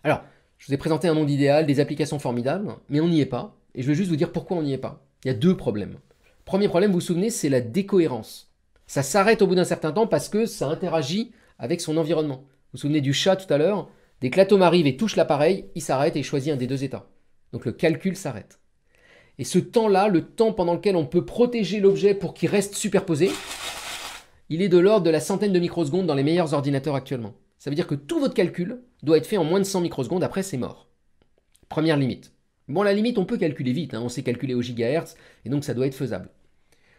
Alors, je vous ai présenté un monde idéal, des applications formidables, mais on n'y est pas, et je veux juste vous dire pourquoi on n'y est pas. Il y a deux problèmes. Premier problème, vous vous souvenez, c'est la décohérence. Ça s'arrête au bout d'un certain temps parce que ça interagit avec son environnement. Vous vous souvenez du chat tout à l'heure Dès que l'atome arrive et touche l'appareil, il s'arrête et choisit un des deux états. Donc le calcul s'arrête. Et ce temps-là, le temps pendant lequel on peut protéger l'objet pour qu'il reste superposé, il est de l'ordre de la centaine de microsecondes dans les meilleurs ordinateurs actuellement. Ça veut dire que tout votre calcul doit être fait en moins de 100 microsecondes, après c'est mort. Première limite. Bon, la limite, on peut calculer vite, hein. on sait calculer au gigahertz, et donc ça doit être faisable.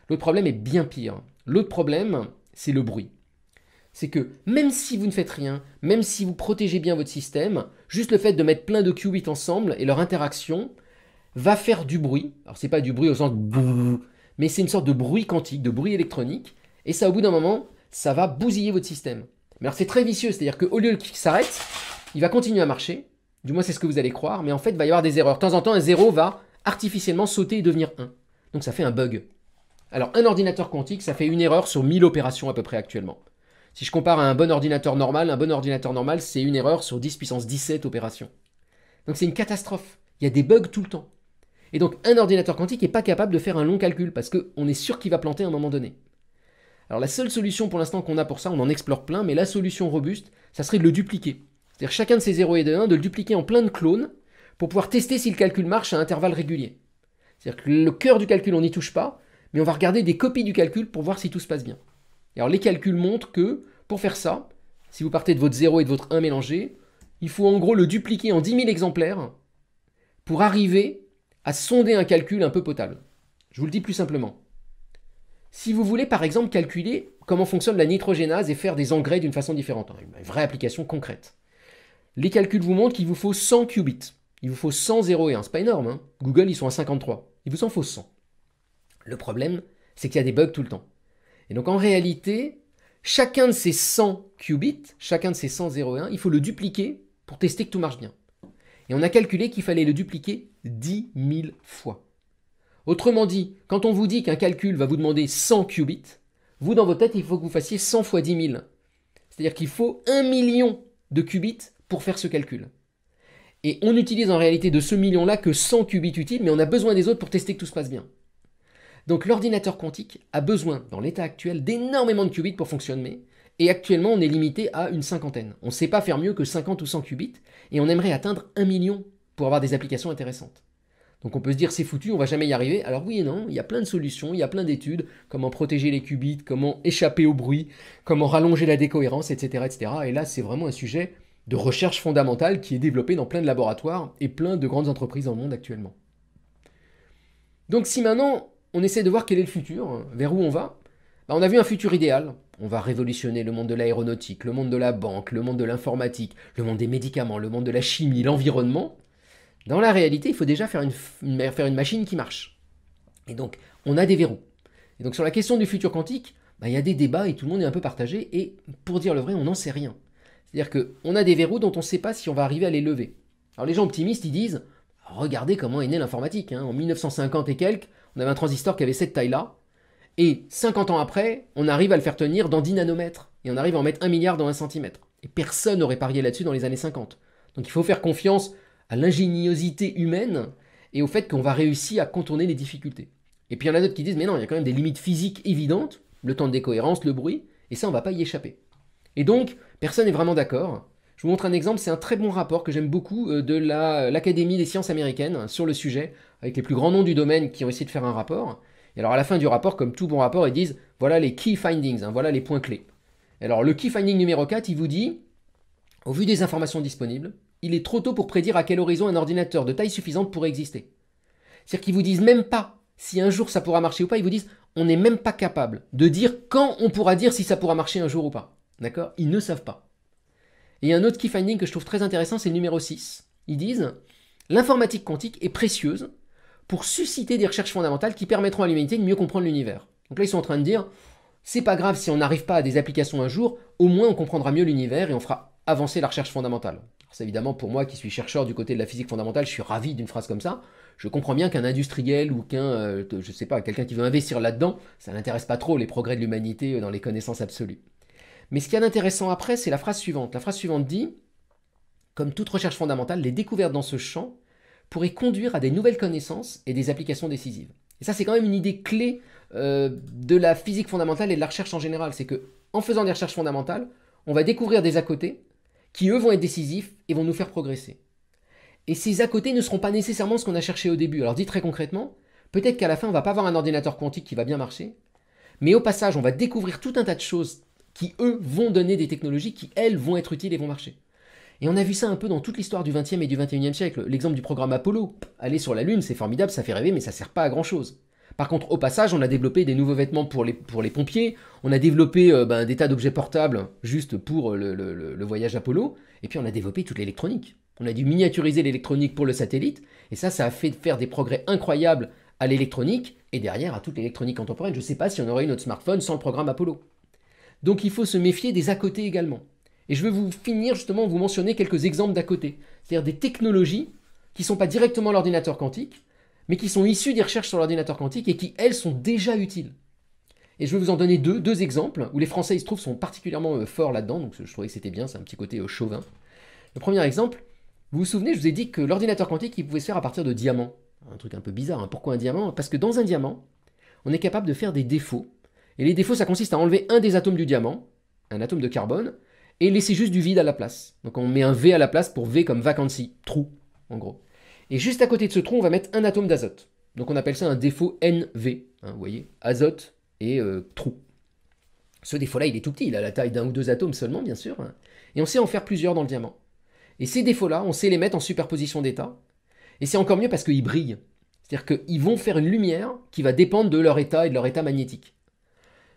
L'autre problème est bien pire. L'autre problème, c'est le bruit. C'est que même si vous ne faites rien, même si vous protégez bien votre système, juste le fait de mettre plein de qubits ensemble et leur interaction va faire du bruit. Alors c'est pas du bruit au sens de mais c'est une sorte de bruit quantique, de bruit électronique et ça, au bout d'un moment, ça va bousiller votre système. Mais alors, c'est très vicieux, c'est-à-dire qu'au lieu de s'arrête, il va continuer à marcher. Du moins, c'est ce que vous allez croire, mais en fait, il va y avoir des erreurs. De temps en temps, un zéro va artificiellement sauter et devenir 1. Donc, ça fait un bug. Alors, un ordinateur quantique, ça fait une erreur sur 1000 opérations à peu près actuellement. Si je compare à un bon ordinateur normal, un bon ordinateur normal, c'est une erreur sur 10 puissance 17 opérations. Donc c'est une catastrophe. Il y a des bugs tout le temps. Et donc un ordinateur quantique n'est pas capable de faire un long calcul parce qu'on est sûr qu'il va planter à un moment donné. Alors la seule solution pour l'instant qu'on a pour ça, on en explore plein, mais la solution robuste, ça serait de le dupliquer. C'est-à-dire chacun de ces 0 et de 1, de le dupliquer en plein de clones pour pouvoir tester si le calcul marche à intervalles réguliers. C'est-à-dire que le cœur du calcul, on n'y touche pas, mais on va regarder des copies du calcul pour voir si tout se passe bien. Et alors les calculs montrent que, pour faire ça, si vous partez de votre 0 et de votre 1 mélangés, il faut en gros le dupliquer en 10 000 exemplaires pour arriver à sonder un calcul un peu potable. Je vous le dis plus simplement. Si vous voulez par exemple calculer comment fonctionne la nitrogénase et faire des engrais d'une façon différente, hein, une vraie application concrète, les calculs vous montrent qu'il vous faut 100 qubits. Il vous faut 100, 0 et 1. C'est pas énorme. Hein. Google, ils sont à 53. Il vous en faut 100. Le problème, c'est qu'il y a des bugs tout le temps. Et donc en réalité, chacun de ces 100 qubits, chacun de ces 100, 0 1, il faut le dupliquer pour tester que tout marche bien. Et on a calculé qu'il fallait le dupliquer 10 000 fois. Autrement dit, quand on vous dit qu'un calcul va vous demander 100 qubits, vous dans votre tête, il faut que vous fassiez 100 fois 10 000. C'est-à-dire qu'il faut 1 million de qubits pour faire ce calcul. Et on n'utilise en réalité de ce million-là que 100 qubits utiles, mais on a besoin des autres pour tester que tout se passe bien. Donc l'ordinateur quantique a besoin, dans l'état actuel, d'énormément de qubits pour fonctionner, et actuellement on est limité à une cinquantaine. On ne sait pas faire mieux que 50 ou 100 qubits, et on aimerait atteindre 1 million pour avoir des applications intéressantes. Donc on peut se dire c'est foutu, on va jamais y arriver. Alors oui et non, il y a plein de solutions, il y a plein d'études, comment protéger les qubits, comment échapper au bruit, comment rallonger la décohérence, etc. etc. Et là c'est vraiment un sujet de recherche fondamentale qui est développé dans plein de laboratoires et plein de grandes entreprises dans le monde actuellement. Donc si maintenant on essaie de voir quel est le futur, vers où on va, bah, on a vu un futur idéal. On va révolutionner le monde de l'aéronautique, le monde de la banque, le monde de l'informatique, le monde des médicaments, le monde de la chimie, l'environnement. Dans la réalité, il faut déjà faire une, faire une machine qui marche. Et donc, on a des verrous. Et donc, sur la question du futur quantique, bah, il y a des débats et tout le monde est un peu partagé. Et pour dire le vrai, on n'en sait rien. C'est-à-dire qu'on a des verrous dont on ne sait pas si on va arriver à les lever. Alors, les gens optimistes, ils disent Regardez comment est née l'informatique. Hein. En 1950 et quelques, on avait un transistor qui avait cette taille-là. Et 50 ans après, on arrive à le faire tenir dans 10 nanomètres. Et on arrive à en mettre 1 milliard dans un centimètre. Et personne n'aurait parié là-dessus dans les années 50. Donc il faut faire confiance à l'ingéniosité humaine et au fait qu'on va réussir à contourner les difficultés. Et puis il y en a d'autres qui disent, mais non, il y a quand même des limites physiques évidentes, le temps de décohérence, le bruit, et ça, on ne va pas y échapper. Et donc, personne n'est vraiment d'accord. Je vous montre un exemple, c'est un très bon rapport que j'aime beaucoup euh, de l'Académie des sciences américaines sur le sujet, avec les plus grands noms du domaine qui ont essayé de faire un rapport. Et alors à la fin du rapport, comme tout bon rapport, ils disent, voilà les key findings, hein, voilà les points clés. alors le key finding numéro 4, il vous dit, au vu des informations disponibles, il est trop tôt pour prédire à quel horizon un ordinateur de taille suffisante pourrait exister. C'est-à-dire qu'ils vous disent même pas si un jour ça pourra marcher ou pas, ils vous disent on n'est même pas capable de dire quand on pourra dire si ça pourra marcher un jour ou pas. D'accord Ils ne savent pas. Et il y a un autre key finding que je trouve très intéressant, c'est le numéro 6. Ils disent l'informatique quantique est précieuse pour susciter des recherches fondamentales qui permettront à l'humanité de mieux comprendre l'univers. Donc là, ils sont en train de dire c'est pas grave si on n'arrive pas à des applications un jour, au moins on comprendra mieux l'univers et on fera avancer la recherche fondamentale c'est évidemment pour moi qui suis chercheur du côté de la physique fondamentale, je suis ravi d'une phrase comme ça. Je comprends bien qu'un industriel ou qu'un, euh, je sais pas, quelqu'un qui veut investir là-dedans, ça n'intéresse pas trop les progrès de l'humanité euh, dans les connaissances absolues. Mais ce qu'il y a d'intéressant après, c'est la phrase suivante. La phrase suivante dit, comme toute recherche fondamentale, les découvertes dans ce champ pourraient conduire à des nouvelles connaissances et des applications décisives. Et ça, c'est quand même une idée clé euh, de la physique fondamentale et de la recherche en général. C'est que, en faisant des recherches fondamentales, on va découvrir des à côté, qui eux vont être décisifs et vont nous faire progresser. Et ces à côté ne seront pas nécessairement ce qu'on a cherché au début. Alors dit très concrètement, peut-être qu'à la fin on va pas avoir un ordinateur quantique qui va bien marcher, mais au passage on va découvrir tout un tas de choses qui eux vont donner des technologies qui elles vont être utiles et vont marcher. Et on a vu ça un peu dans toute l'histoire du XXe et du XXIe siècle. L'exemple du programme Apollo, aller sur la Lune, c'est formidable, ça fait rêver, mais ça sert pas à grand chose. Par contre, au passage, on a développé des nouveaux vêtements pour les, pompiers, on a développé euh, ben, des tas d'objets portables juste pour euh, le, voyage Apollo, et puis on a développé toute l'électronique. On a dû miniaturiser l'électronique pour le satellite, et ça, ça a fait faire des progrès incroyables à l'électronique, et derrière à toute l'électronique contemporaine. Je ne sais pas si on aurait eu notre smartphone sans le programme Apollo. Donc il faut se méfier des à côté également. Et je vais vous finir justement, vous mentionner quelques exemples d'à côté, c'est-à-dire des technologies qui ne sont pas directement l'ordinateur quantique, mais qui sont issus des recherches sur l'ordinateur quantique et qui, elles, sont déjà utiles. Et je vais vous en donner deux, deux exemples où les Français, ils se trouvent, sont particulièrement euh, forts là-dedans, donc je trouvais que c'était bien, c'est un petit côté euh, chauvin. Le premier exemple, vous vous souvenez, je vous ai dit que l'ordinateur quantique, il pouvait se faire à partir de diamants. Un truc un peu bizarre, hein. pourquoi un diamant Parce que dans un diamant, on est capable de faire des défauts. Et les défauts, ça consiste à enlever un des atomes du diamant, un atome de carbone, et laisser juste du vide à la place. Donc on met un V à la place pour V comme vacancy, trou, en gros. Et juste à côté de ce trou, on va mettre un atome d'azote. Donc on appelle ça un défaut NV, hein, vous voyez, azote et euh, trou. Ce défaut-là, il est tout petit, il a la taille d'un ou deux atomes seulement, bien sûr. Hein. Et on sait en faire plusieurs dans le diamant. Et ces défauts-là, on sait les mettre en superposition d'état. Et c'est encore mieux parce qu'ils brillent. C'est-à-dire qu'ils vont faire une lumière qui va dépendre de leur état et de leur état magnétique.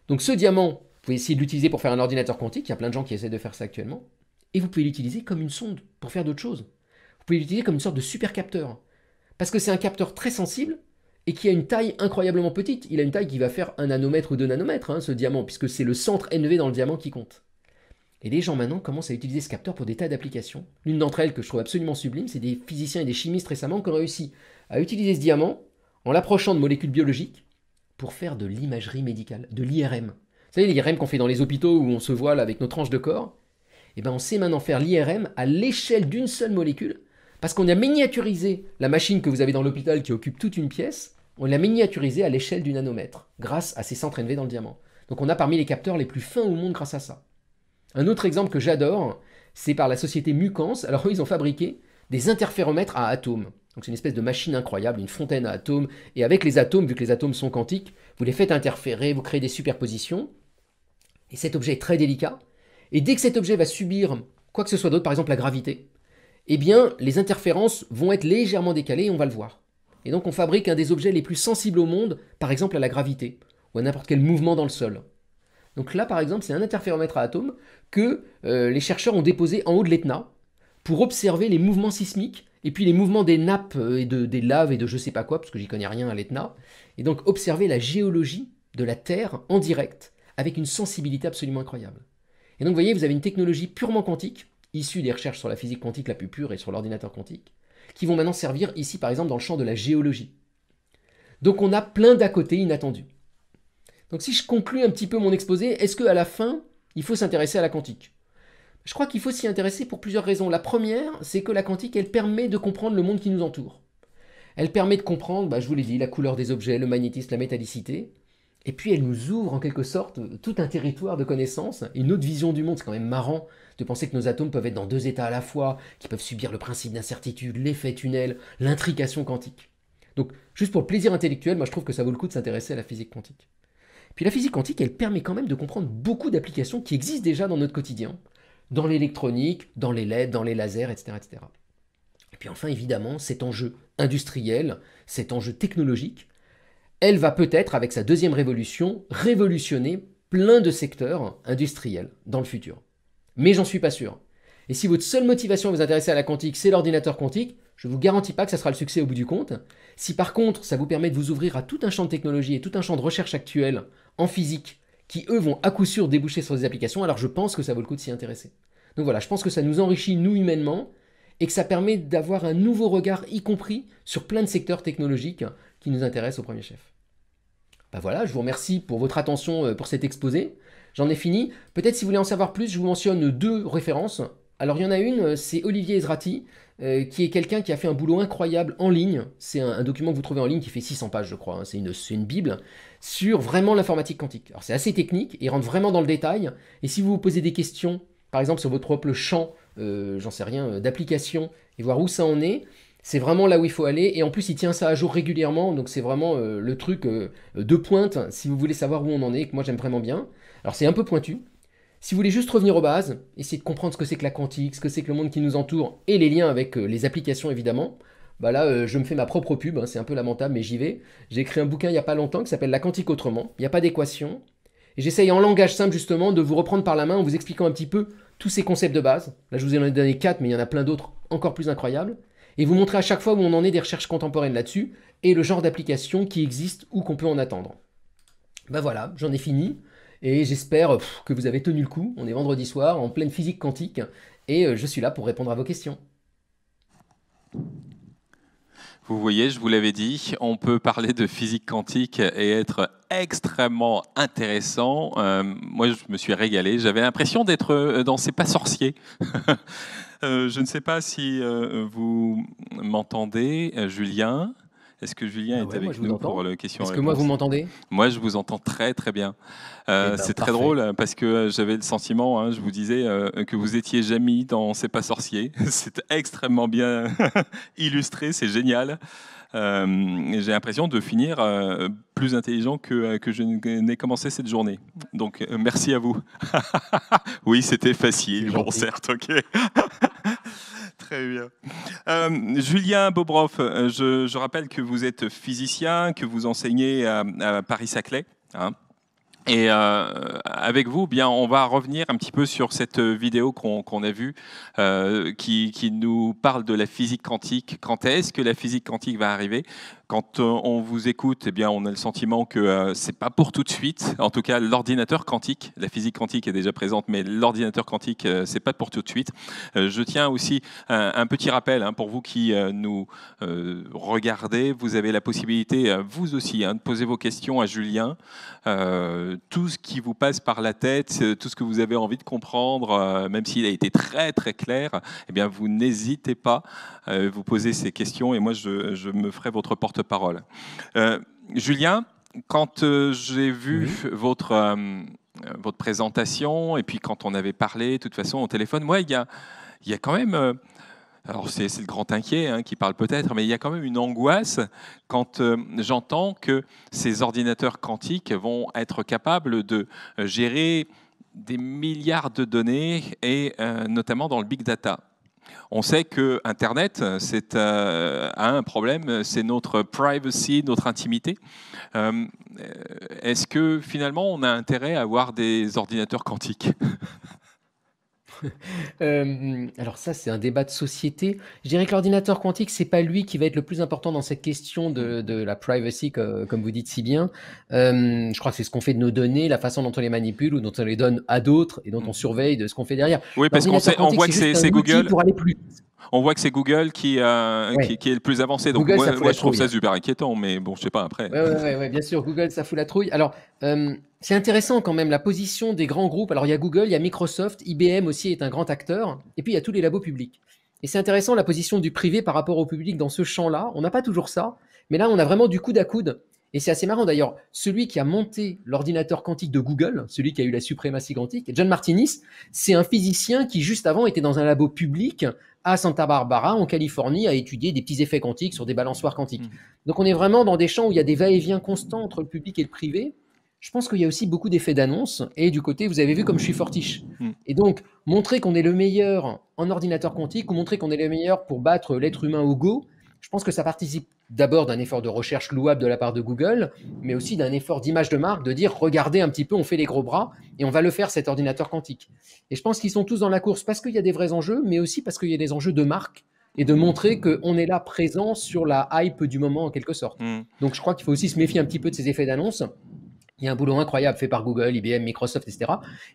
Donc ce diamant, vous pouvez essayer de l'utiliser pour faire un ordinateur quantique, il y a plein de gens qui essaient de faire ça actuellement. Et vous pouvez l'utiliser comme une sonde pour faire d'autres choses. Vous pouvez l'utiliser comme une sorte de super capteur. Parce que c'est un capteur très sensible et qui a une taille incroyablement petite. Il a une taille qui va faire un nanomètre ou deux nanomètres, hein, ce diamant, puisque c'est le centre NV dans le diamant qui compte. Et les gens maintenant commencent à utiliser ce capteur pour des tas d'applications. L'une d'entre elles que je trouve absolument sublime, c'est des physiciens et des chimistes récemment qui ont réussi à utiliser ce diamant en l'approchant de molécules biologiques pour faire de l'imagerie médicale, de l'IRM. Vous savez, l'IRM qu'on fait dans les hôpitaux où on se voile avec nos tranches de corps, eh ben on sait maintenant faire l'IRM à l'échelle d'une seule molécule parce qu'on a miniaturisé la machine que vous avez dans l'hôpital qui occupe toute une pièce, on l'a miniaturisée à l'échelle du nanomètre, grâce à ces centres élevés dans le diamant. Donc on a parmi les capteurs les plus fins au monde grâce à ça. Un autre exemple que j'adore, c'est par la société Mucans. Alors ils ont fabriqué des interféromètres à atomes. Donc c'est une espèce de machine incroyable, une fontaine à atomes. Et avec les atomes, vu que les atomes sont quantiques, vous les faites interférer, vous créez des superpositions. Et cet objet est très délicat. Et dès que cet objet va subir quoi que ce soit d'autre, par exemple la gravité, eh bien, les interférences vont être légèrement décalées, on va le voir. Et donc on fabrique un des objets les plus sensibles au monde, par exemple à la gravité, ou à n'importe quel mouvement dans le sol. Donc là, par exemple, c'est un interféromètre à atomes que euh, les chercheurs ont déposé en haut de l'Etna pour observer les mouvements sismiques et puis les mouvements des nappes euh, et des laves et de je sais pas quoi, parce que j'y connais rien à l'Etna. Et donc observer la géologie de la Terre en direct avec une sensibilité absolument incroyable. Et donc, vous voyez, vous avez une technologie purement quantique issus des recherches sur la physique quantique la plus pure et sur l'ordinateur quantique, qui vont maintenant servir ici par exemple dans le champ de la géologie. Donc on a plein d'à côté inattendus. Donc si je conclus un petit peu mon exposé, est-ce qu'à la fin, il faut s'intéresser à la quantique Je crois qu'il faut s'y intéresser pour plusieurs raisons. La première, c'est que la quantique, elle permet de comprendre le monde qui nous entoure. Elle permet de comprendre, bah, je vous l'ai dit, la couleur des objets, le magnétisme, la métallicité. Et puis elle nous ouvre en quelque sorte tout un territoire de connaissances, une autre vision du monde. C'est quand même marrant de penser que nos atomes peuvent être dans deux états à la fois, qui peuvent subir le principe d'incertitude, l'effet tunnel, l'intrication quantique. Donc, juste pour le plaisir intellectuel, moi je trouve que ça vaut le coup de s'intéresser à la physique quantique. Puis la physique quantique, elle permet quand même de comprendre beaucoup d'applications qui existent déjà dans notre quotidien, dans l'électronique, dans les LED, dans les lasers, etc. etc. Et puis enfin, évidemment, cet enjeu industriel, cet enjeu technologique, elle va peut-être, avec sa deuxième révolution, révolutionner plein de secteurs industriels dans le futur mais j'en suis pas sûr. Et si votre seule motivation à vous intéresser à la quantique, c'est l'ordinateur quantique, je vous garantis pas que ça sera le succès au bout du compte. Si par contre, ça vous permet de vous ouvrir à tout un champ de technologie et tout un champ de recherche actuel en physique, qui eux vont à coup sûr déboucher sur des applications, alors je pense que ça vaut le coup de s'y intéresser. Donc voilà, je pense que ça nous enrichit, nous, humainement, et que ça permet d'avoir un nouveau regard, y compris sur plein de secteurs technologiques qui nous intéressent au premier chef. Ben voilà, je vous remercie pour votre attention euh, pour cet exposé. J'en ai fini. Peut-être si vous voulez en savoir plus, je vous mentionne deux références. Alors il y en a une, c'est Olivier Ezrati, euh, qui est quelqu'un qui a fait un boulot incroyable en ligne. C'est un, document que vous trouvez en ligne qui fait 600 pages, je crois. Hein. C'est une, une, bible sur vraiment l'informatique quantique. Alors c'est assez technique et rentre vraiment dans le détail. Et si vous vous posez des questions, par exemple sur votre propre champ, euh, j'en sais rien, euh, d'application et voir où ça en est, c'est vraiment là où il faut aller. Et en plus, il tient ça à jour régulièrement. Donc c'est vraiment le truc de pointe si vous voulez savoir où on en est, que moi j'aime vraiment bien. Alors c'est un peu pointu. Si vous voulez juste revenir aux bases, essayer de comprendre ce que c'est que la quantique, ce que c'est que le monde qui nous entoure et les liens avec euh, les applications évidemment, bah là, euh, je me fais ma propre pub, hein, c'est un peu lamentable, mais j'y vais. J'ai écrit un bouquin il n'y a pas longtemps qui s'appelle La quantique autrement. Il n'y a pas d'équation. Et j'essaye en langage simple, justement, de vous reprendre par la main en vous expliquant un petit peu tous ces concepts de base. Là, je vous en ai donné 4, mais il y en a plein d'autres encore plus incroyables. Et vous montrer à chaque fois où on en est des recherches contemporaines là-dessus et le genre d'applications qui existent ou qu'on peut en attendre. Ben voilà, j'en ai fini. Et j'espère que vous avez tenu le coup. On est vendredi soir en pleine physique quantique et euh, je suis là pour répondre à vos questions. Vous voyez, je vous l'avais dit, on peut parler de physique quantique et être extrêmement intéressant. Euh, moi, je me suis régalé. J'avais l'impression d'être euh, dans ces pas sorciers. [LAUGHS] je ne sais pas si vous m'entendez, Julien. Est-ce que Julien ah est avec nous pour la question Est-ce que moi, vous m'entendez Moi, je vous entends très, très bien. Euh, eh ben, c'est très drôle euh, parce que euh, j'avais le sentiment, hein, je vous disais, que vous étiez jamais dans C'est pas sorcier. [LAUGHS] c'est extrêmement bien [LAUGHS] illustré, c'est génial. j'ai l'impression de finir plus intelligent que, que je n'ai commencé cette journée. Donc, merci à vous. [LAUGHS] oui, c'était facile. Bon, certes, ok. [LAUGHS] Très bien. Euh, Julien Bobroff, euh, je, rappelle que vous êtes physicien, que vous enseignez à, Paris-Saclay. Hein. et euh, avec vous, bien, on va revenir un petit peu sur cette vidéo qu'on a vue, qui, qui, nous parle de la physique quantique. Quand est-ce que la physique quantique va arriver quand euh, on vous écoute, eh bien, on a le sentiment que ce euh, c'est pas pour tout de suite. En tout cas, l'ordinateur quantique, la physique quantique est déjà présente, mais l'ordinateur quantique, ce euh, c'est pas pour tout de suite. je tiens aussi un, petit rappel hein, pour vous qui nous regardez. Vous avez la possibilité, vous aussi, hein, de poser vos questions à Julien. tout ce qui vous passe par la tête, tout ce que vous avez envie de comprendre, même s'il a été très très clair, eh bien, vous n'hésitez pas. vous poser ces questions et moi, je, je me ferai votre porte parole euh, Julien, quand euh, j'ai vu votre, euh, votre présentation et puis quand on avait parlé, de toute façon, au téléphone, moi, il y a, quand même... Alors c'est le grand inquiet hein, qui parle peut-être, mais il y a quand même une angoisse quand j'entends que ces ordinateurs quantiques vont être capables de gérer des milliards de données et notamment dans le big data. On sait que Internet euh, c'est, euh, a un problème, c'est notre privacy, notre intimité. Euh, est-ce que finalement on a intérêt à avoir des ordinateurs quantiques [LAUGHS] alors ça, c'est un débat de société. Je dirais que l'ordinateur quantique, c'est pas lui qui va être le plus important dans cette question de mm. la privacy, comme vous dites si bien. je crois que c'est ce qu'on fait de nos données, la façon dont on les manipule ou dont on les donne à d'autres et dont mm. on surveille de ce qu'on fait derrière. Oui, parce qu'on voit que c'est Google. On voit que c'est Google qui, euh, est le plus avancé. Donc moi, je trouve ça super inquiétant, mais bon, je sais pas après. Oui, bien sûr, Google, ça fout la trouille. Alors, euh, c'est intéressant quand même la position des grands groupes. Alors, il y a Google, il y a Microsoft, IBM aussi est un grand acteur, et puis il y a tous les labos publics. Et c'est intéressant la position du privé par rapport au public dans ce champ-là. On n'a pas toujours ça, mais là, on a vraiment du coup à coude. Et c'est assez marrant d'ailleurs, celui qui a monté l'ordinateur quantique de Google, celui qui a eu la suprématie quantique, John Martinis, c'est un physicien qui juste avant était dans un labo public à Santa Barbara, en Californie, à étudier des petits effets quantiques sur des balançoires quantiques. Mm. Donc on est vraiment dans des champs où il y a des va-et-vient constants entre le public et le privé. Je pense qu'il y a aussi beaucoup d'effets d'annonce. Et du côté, vous avez vu comme je suis fortiche. Mm. Et donc, montrer qu'on est le meilleur en ordinateur quantique ou montrer qu'on est le meilleur pour battre l'être humain au Go, je pense que ça participe d'abord d'un effort de recherche louable de la part de Google, mais aussi d'un effort d'image de marque, de dire regardez un petit peu, on fait les gros bras et on va le faire cet ordinateur quantique. Et je pense qu'ils sont tous dans la course parce qu'il y a des vrais enjeux, mais aussi parce qu'il y a des enjeux de marque et de montrer qu'on est là présent sur la hype du moment en quelque sorte. Hmm. Donc je crois qu'il faut aussi se méfier un petit peu de ces effets d'annonce. Il y a un boulot incroyable fait par Google, IBM, Microsoft, etc.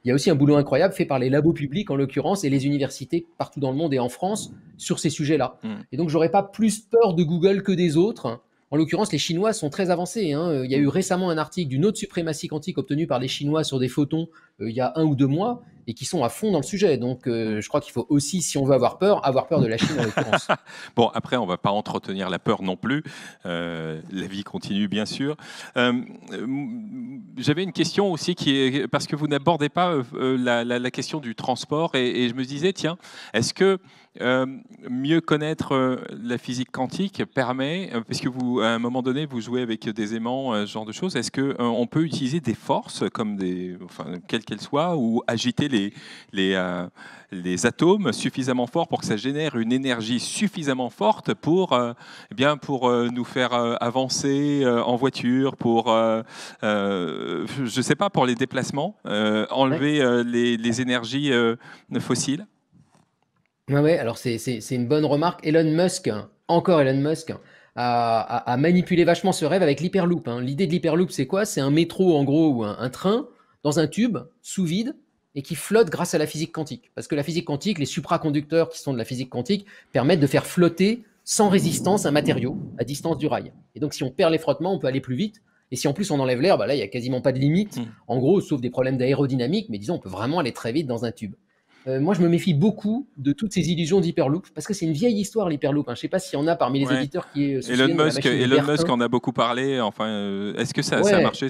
Il y a aussi un boulot incroyable fait par les labos publics, en l'occurrence, et les universités partout dans le monde et en France sur ces sujets-là. Hmm. Et donc, j'aurais pas plus peur de Google que des autres. En l'occurrence, les Chinois sont très avancés. Hein. Euh, il y a eu récemment un article d'une autre suprématie quantique obtenue par les Chinois sur des photons euh, il y a un ou deux mois et qui sont à fond dans le sujet. Donc, euh, je crois qu'il faut aussi, si on veut avoir peur, avoir peur de la Chine en l'occurrence. [LAUGHS] bon, après, on ne va pas entretenir la peur non plus. Euh, la vie continue, bien sûr. Euh, j'avais une question aussi qui est parce que vous n'abordez pas la, question du transport et, je me disais, tiens, est-ce que mieux connaître la physique quantique permet, parce que vous, à un moment donné, vous jouez avec des aimants, ce genre de choses, est-ce qu'on on peut utiliser des forces, comme des, enfin, quelles qu'elles soient, ou agiter les, euh, les, atomes suffisamment forts pour que ça génère une énergie suffisamment forte pour, euh, eh bien, pour euh, nous faire avancer en voiture, pour, je sais pas, pour les déplacements, enlever les, énergies fossiles Oui, ouais, alors c'est, une bonne remarque. Elon Musk, encore Elon Musk, a, manipulé vachement ce rêve avec l'hyperloop. Hein. L'idée de l'hyperloop, c'est quoi C'est un métro en gros ou un train dans un tube sous vide et qui flottent grâce à la physique quantique. Parce que la physique quantique, les supraconducteurs qui sont de la physique quantique, permettent de faire flotter sans résistance un matériau à distance du rail. Et donc si on perd les frottements, on peut aller plus vite. Et si en plus on enlève l'air, bah là, il n'y a quasiment pas de limite, hmm. en gros, sauf des problèmes d'aérodynamique, mais disons, on peut vraiment aller très vite dans un tube. Euh, moi, je me méfie beaucoup de toutes ces illusions d'Hyperloop, parce que c'est une vieille histoire, l'Hyperloop. Hein. Je ne sais pas s'il y en a parmi les éditeurs qui... est euh, Elon, Musk, Elon Musk en a beaucoup parlé. Enfin, euh, est-ce que ça, ça a marché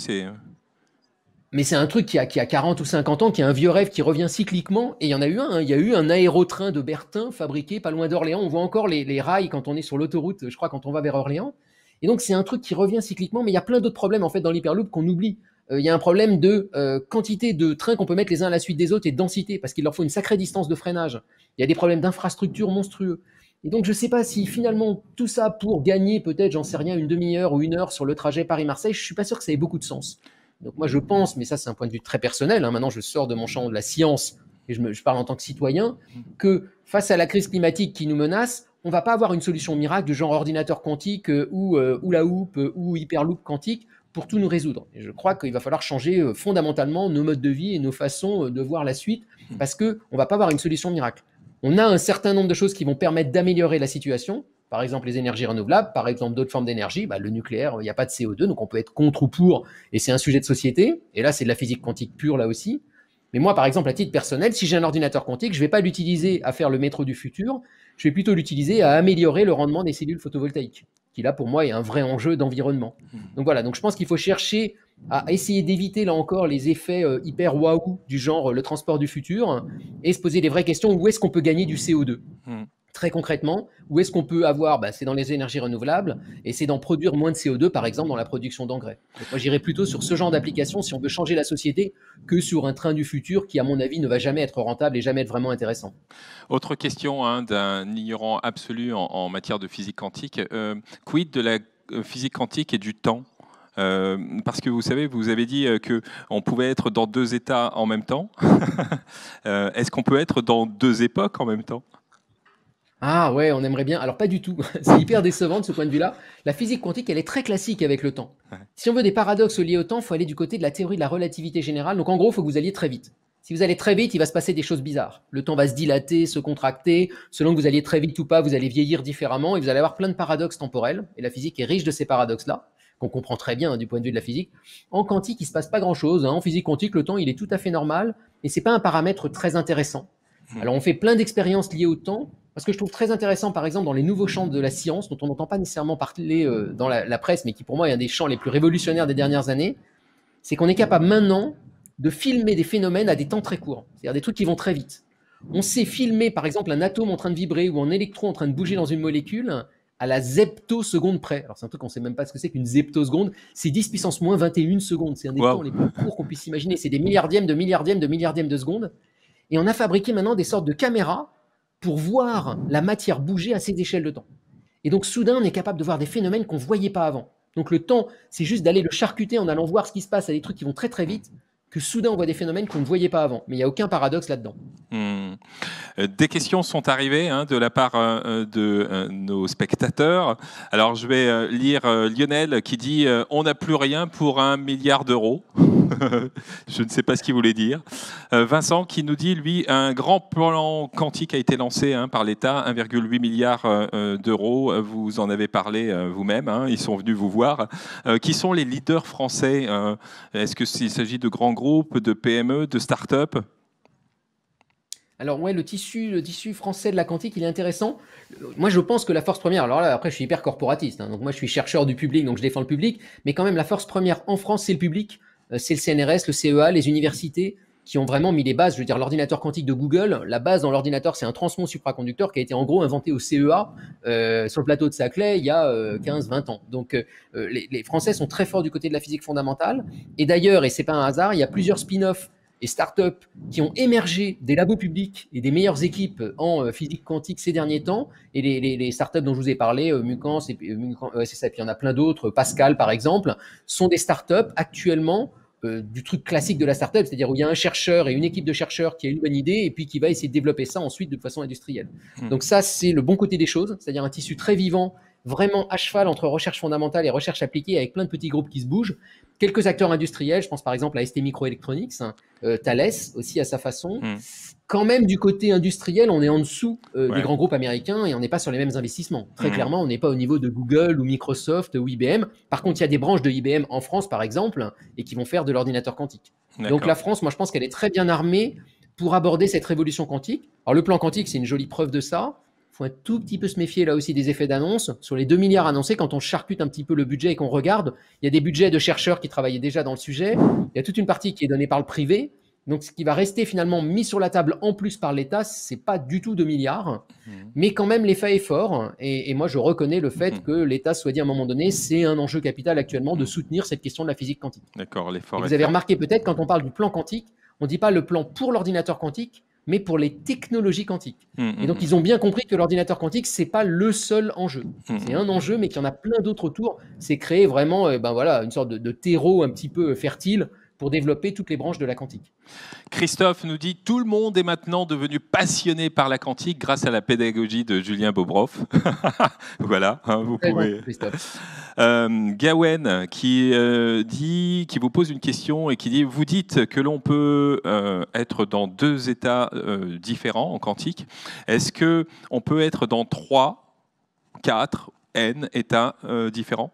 mais c'est un truc qui a, qui a 40 ou 50 ans, qui a un vieux rêve qui revient cycliquement. Et il y en a eu un. Hein. Il y a eu un aérotrain de Bertin fabriqué pas loin d'Orléans. On voit encore les, les, rails quand on est sur l'autoroute, je crois, quand on va vers Orléans. Et donc, c'est un truc qui revient cycliquement. Mais il y a plein d'autres problèmes, en fait, dans l'hyperloop qu'on oublie. Euh, il y a un problème de euh, quantité de trains qu'on peut mettre les uns à la suite des autres et de densité, parce qu'il leur faut une sacrée distance de freinage. Il y a des problèmes d'infrastructure monstrueux. Et donc, je ne sais pas si finalement tout ça pour gagner peut-être, j'en sais rien, une demi-heure ou une heure sur le trajet Paris-Marseille, je suis pas sûr que ça ait beaucoup de sens. Donc moi, je pense, mais ça c'est un point de vue très personnel, hein, maintenant je sors de mon champ de la science et je, parle en tant que citoyen, que face à la crise climatique qui nous menace, on va pas avoir une solution miracle du genre ordinateur quantique euh, ou, ou, euh, la houpe euh, ou hyperloop quantique pour tout nous résoudre. Et je crois qu'il va falloir changer fondamentalement nos modes de vie et nos façons de voir la suite parce qu'on ne va pas avoir une solution miracle. On a un certain nombre de choses qui vont permettre d'améliorer la situation, par exemple les énergies renouvelables, par exemple d'autres formes d'énergie, bah, le nucléaire, il n'y a pas de CO2, donc on peut être contre ou pour, et c'est un sujet de société, et là c'est de la physique quantique pure là aussi. Mais moi, par exemple, à titre personnel, si j'ai un ordinateur quantique, je ne vais pas l'utiliser à faire le métro du futur, je vais plutôt l'utiliser à améliorer le rendement des cellules photovoltaïques, qui là pour moi est un vrai enjeu d'environnement. Mmh. Donc voilà, donc je pense qu'il faut chercher à essayer d'éviter là encore les effets euh, hyper waouh du genre euh, le transport du futur et se poser des vraies questions où est-ce qu'on peut gagner du CO2 Très concrètement, où est-ce qu'on peut avoir bah, C'est dans les énergies renouvelables et c'est d'en produire moins de CO2, par exemple, dans la production d'engrais. Moi, j'irais plutôt sur ce genre d'application si on veut changer la société que sur un train du futur qui, à mon avis, ne va jamais être rentable et jamais être vraiment intéressant. Autre question hein, d'un ignorant absolu en, matière de physique quantique. Euh, quid de la euh, physique quantique et du temps euh, parce que vous savez, vous avez dit qu'on pouvait être dans deux états en même temps. [LAUGHS] Est-ce qu'on peut être dans deux époques en même temps ah ouais, on aimerait bien. Alors pas du tout. [LAUGHS] C'est hyper décevant de ce point de vue-là. La physique quantique, elle est très classique avec le temps. Si on veut des paradoxes liés au temps, faut aller du côté de la théorie de la relativité générale. Donc en gros, faut que vous alliez très vite. Si vous allez très vite, il va se passer des choses bizarres. Le temps va se dilater, se contracter. Selon que vous alliez très vite ou pas, vous allez vieillir différemment et vous allez avoir plein de paradoxes temporels. Et la physique est riche de ces paradoxes-là qu'on comprend très bien hein, du point de vue de la physique. En quantique, il se passe pas grand-chose. Hein. En physique quantique, le temps, il est tout à fait normal, et c'est pas un paramètre très intéressant. Hmm. Alors, on fait plein d'expériences liées au temps, parce que je trouve très intéressant, par exemple, dans les nouveaux champs de la science, dont on n'entend pas nécessairement parler euh, dans la, presse, mais qui pour moi est un des champs les plus révolutionnaires des dernières années, c'est qu'on est capable maintenant de filmer des phénomènes à des temps très courts, c'est-à-dire des trucs qui vont très vite. On sait filmer, par exemple, un atome en train de vibrer ou un électron en train de bouger dans une molécule à la zeptoseconde près. Alors c'est un truc qu'on ne sait même pas ce que c'est qu'une zeptoseconde. C'est 10 puissance moins 21 secondes. C'est un des temps les plus courts qu'on puisse imaginer. C'est des milliardièmes de milliardièmes de milliardièmes de secondes. Et on a fabriqué maintenant des sortes de caméras pour voir la matière bouger à ces échelles de temps. Et donc soudain, on est capable de voir des phénomènes qu'on ne voyait pas avant. Donc le temps, c'est juste d'aller le charcuter en allant voir ce qui se passe à des trucs qui vont très très vite, que soudain on voit des phénomènes qu'on ne voyait pas avant. Mais il n'y a aucun paradoxe là-dedans. Hmm. Euh, des questions sont arrivées hein, de la part euh, euh, de nos spectateurs. Alors je vais lire Lionel qui dit On n'a plus rien pour un milliard d'euros ». [LAUGHS] Je ne sais pas ce qu'il voulait dire. Euh, Vincent qui nous dit, lui, un grand plan quantique a été lancé hein, par l'État, 1,8 milliard euh, euh, d'euros. Vous en avez parlé vous-même, hein. ils sont venus vous voir. qui sont les leaders français Est-ce qu'il s'agit de grands groupes, de PME, de start-up alors ouais, le tissu, tissu français de la quantique, il est intéressant. Moi, je pense que la force première. Alors là, après, je suis hyper corporatiste. Hein, donc moi, je suis chercheur du public, donc je défends le public. Mais quand même, la force première en France, c'est le public. Euh, c'est le CNRS, le CEA, les universités qui ont vraiment mis les bases. Je veux dire, l'ordinateur quantique de Google, la base dans l'ordinateur, c'est un transmon supraconducteur qui a été en gros inventé au CEA euh, sur le plateau de Saclay il y a 15-20 euh, ans. Donc les, Français sont très forts du côté de la physique fondamentale. Et d'ailleurs, et c'est pas un hasard, il y a plusieurs spin-offs et start-up qui ont émergé des labos publics et des meilleures équipes en physique quantique ces derniers temps. Et les, start-up dont je vous ai parlé, Mucan, c'est ça, puis il y en a plein d'autres, Pascal par exemple, sont des start-up actuellement euh, du truc classique de la startup, c'est-à-dire où il y a un chercheur et une équipe de chercheurs qui a une bonne idée et puis qui va essayer de développer ça ensuite de façon industrielle. Hmm. Donc ça, c'est le bon côté des choses, c'est-à-dire un tissu très vivant, vraiment à cheval entre recherche fondamentale et recherche appliquée, avec plein de petits groupes qui se bougent. Quelques acteurs industriels, je pense par exemple à ST Microelectronics, hein, euh, Thales aussi à sa façon. Hmm quand même du côté industriel, on est en dessous euh, des grands groupes américains et on n'est pas sur les mêmes investissements. Très mm. clairement, on n'est pas au niveau de Google ou Microsoft ou IBM. Par contre, il y a des branches de IBM en France, par exemple, et qui vont faire de l'ordinateur quantique. Donc la France, moi, je pense qu'elle est très bien armée pour aborder cette révolution quantique. Alors le plan quantique, c'est une jolie preuve de ça. Il faut un tout petit peu se méfier là aussi des effets d'annonce. Sur les 2 milliards annoncés, quand on charcute un petit peu le budget et qu'on regarde, il y a des budgets de chercheurs qui travaillaient déjà dans le sujet. Il y a toute une partie qui est donnée par le privé donc, ce qui va rester finalement mis sur la table en plus par l'État, ce n'est pas du tout de milliards, mhm. mais quand même l'effet est fort. Et, moi, je reconnais le fait mhm. que l'État soit dit à un moment donné, c'est un enjeu capital actuellement de mhm. soutenir cette question de la physique quantique. D'accord, l'effort. Vous avez remarqué peut-être quand on parle du plan quantique, on ne dit pas le plan pour l'ordinateur quantique, mais pour les technologies quantiques. et donc, ils ont bien compris que l'ordinateur quantique, n'est pas le seul enjeu. C'est un enjeu, mais qu'il y en a plein d'autres autour. C'est créer vraiment, euh, ben voilà, une sorte de, terreau un petit peu fertile pour développer toutes les branches de la quantique. Christophe nous dit tout le monde est maintenant devenu passionné par la quantique grâce à la pédagogie de Julien Bobroff. [LAUGHS] voilà, hein, vous pouvez. Euh, Gawen qui euh, dit, qui vous pose une question et qui dit vous dites que l'on peut euh, être dans deux états différents en quantique. Est-ce que on peut être dans trois, quatre, n états différents?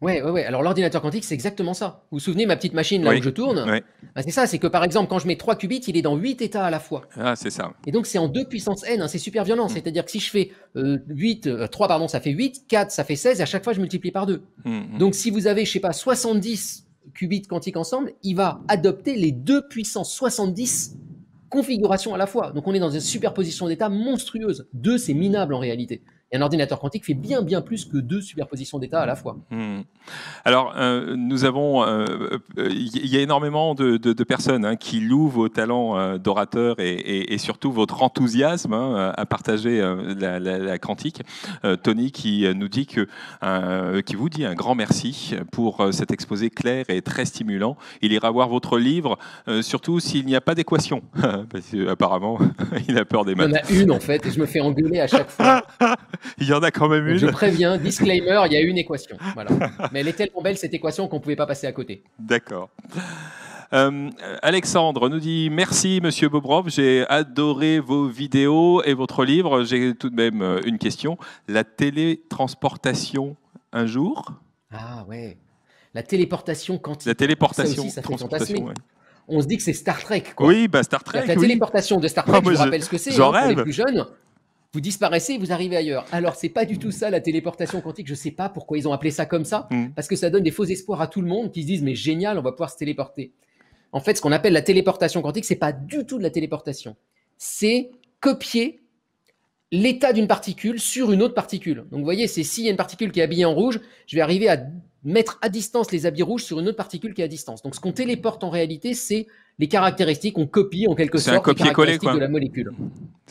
Oui, ouais, Alors l'ordinateur quantique, c'est exactement ça. Vous vous souvenez ma petite machine là où je tourne ah, C'est ça, c'est que par exemple, quand je mets 3 qubits, il est dans 8 états à la fois. Ah, c'est ça. Et donc c'est en 2 puissance n, hein, c'est super violent. Mm. C'est-à-dire que si je fais 8, euh, 3, euh, pardon, ça fait 8, 4, ça fait 16, et à chaque fois je multiplie par 2. Mm, mm. Donc si vous avez, je sais pas, 70 qubits quantiques ensemble, il va adopter les 2 puissance 70 configurations à la fois. Donc on est dans une superposition d'états monstrueuse. 2, c'est minable en réalité. Et un ordinateur quantique fait bien, bien plus que deux superpositions d'états à la fois. Hmm. Alors, euh, nous avons. Il euh, euh, y a énormément de, personnes hein, qui louent vos talents d'orateur et, surtout votre enthousiasme hein, à partager la, quantique. Tony qui nous dit que. qui vous dit un grand merci pour cet exposé clair et très stimulant. Il ira voir votre livre, surtout s'il n'y a pas d'équation. [LAUGHS] Parce qu'apparemment, [LAUGHS] il a peur des maths. Il y en a une, en fait, et je me fais engueuler à chaque fois. [LAUGHS] il y en a quand même une. Je préviens, [LAUGHS] disclaimer, il y a une équation. Mais elle est tellement belle cette équation qu'on ne pouvait pas passer à côté. D'accord. Euh, Alexandre nous dit merci Monsieur Bobrov, j'ai adoré vos vidéos et votre livre. J'ai tout de même euh, une question. La télétransportation un jour Ah ouais. La téléportation quand La téléportation. On se dit que c'est Star Trek. Oui, bah, Star Trek. La téléportation de Star ah, Trek, je, vous rappelle ce que c'est. Hein, pour les plus jeunes, vous disparaissez et vous arrivez ailleurs. Alors, c'est pas du tout ça la téléportation quantique. Je sais pas pourquoi ils ont appelé ça comme ça, hmm. parce que ça donne des faux espoirs à tout le monde qui se disent mais génial, on va pouvoir se téléporter. En fait, ce qu'on appelle la téléportation quantique, c'est pas du tout de la téléportation. C'est copier l'état d'une particule sur une autre particule. Donc vous voyez, c'est s'il y a une particule qui est habillée en rouge, je vais arriver à mettre à distance les habits rouges sur une autre particule qui est à distance. Donc ce qu'on téléporte en réalité, c'est les caractéristiques, on copie en quelque sorte les caractéristiques quoi. de la molécule.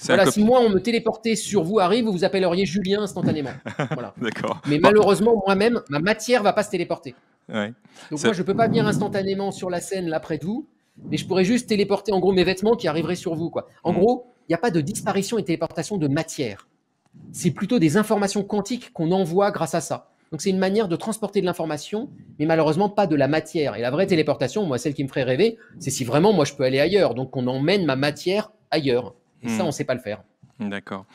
Voilà, si moi on me téléportait sur vous, Harry, vous vous appelleriez Julien instantanément. [LAUGHS] Voilà. D'accord. Mais malheureusement, moi-même, ma matière va pas se téléporter. Donc moi, je peux pas venir instantanément sur la scène là près de vous mais je pourrais juste téléporter en gros mes vêtements qui arriveraient sur vous. Quoi. En mm. gros, il n'y a pas de disparition et téléportation de matière. C'est plutôt des informations quantiques qu'on envoie grâce à ça. Donc c'est une manière de transporter de l'information, mais malheureusement pas de la matière. Et la vraie téléportation, moi, celle qui me ferait rêver, c'est si vraiment moi je peux aller ailleurs. Donc on emmène ma matière ailleurs. Et ça, mm. on ne sait pas le faire. D'accord.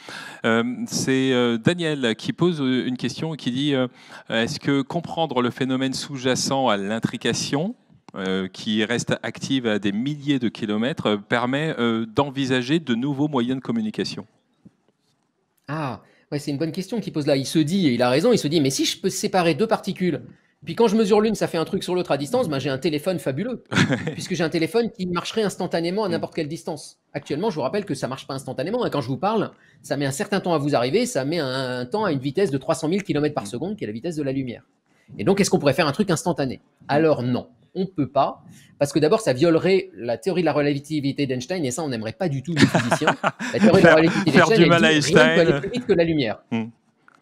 Euh, c'est euh, Daniel qui pose euh, une question qui dit Est-ce que comprendre le phénomène sous-jacent à l'intrication euh, qui reste active à des milliers de kilomètres, euh, permet euh, d'envisager de nouveaux moyens de communication Ah, ouais, c'est une bonne question qu'il pose là. Il se dit, et il a raison, il se dit, mais si je peux séparer deux particules, puis quand je mesure l'une, ça fait un truc sur l'autre à distance, ben j'ai un téléphone fabuleux, [LAUGHS] puisque j'ai un téléphone qui marcherait instantanément à n'importe quelle distance. Actuellement, je vous rappelle que ça marche pas instantanément, quand je vous parle, ça met un certain temps à vous arriver, ça met un, un temps à une vitesse de 300 000 km par mm. seconde, qui est la vitesse de la lumière. Et donc, est-ce qu'on pourrait faire un truc instantané Alors non on ne peut pas, parce que d'abord, ça violerait la théorie de la relativité d'Einstein, et ça, on n'aimerait pas du tout les physiciens. [LAUGHS] La théorie de la relativité d'Einstein, rien ne peut aller plus vite que la lumière. Hmm.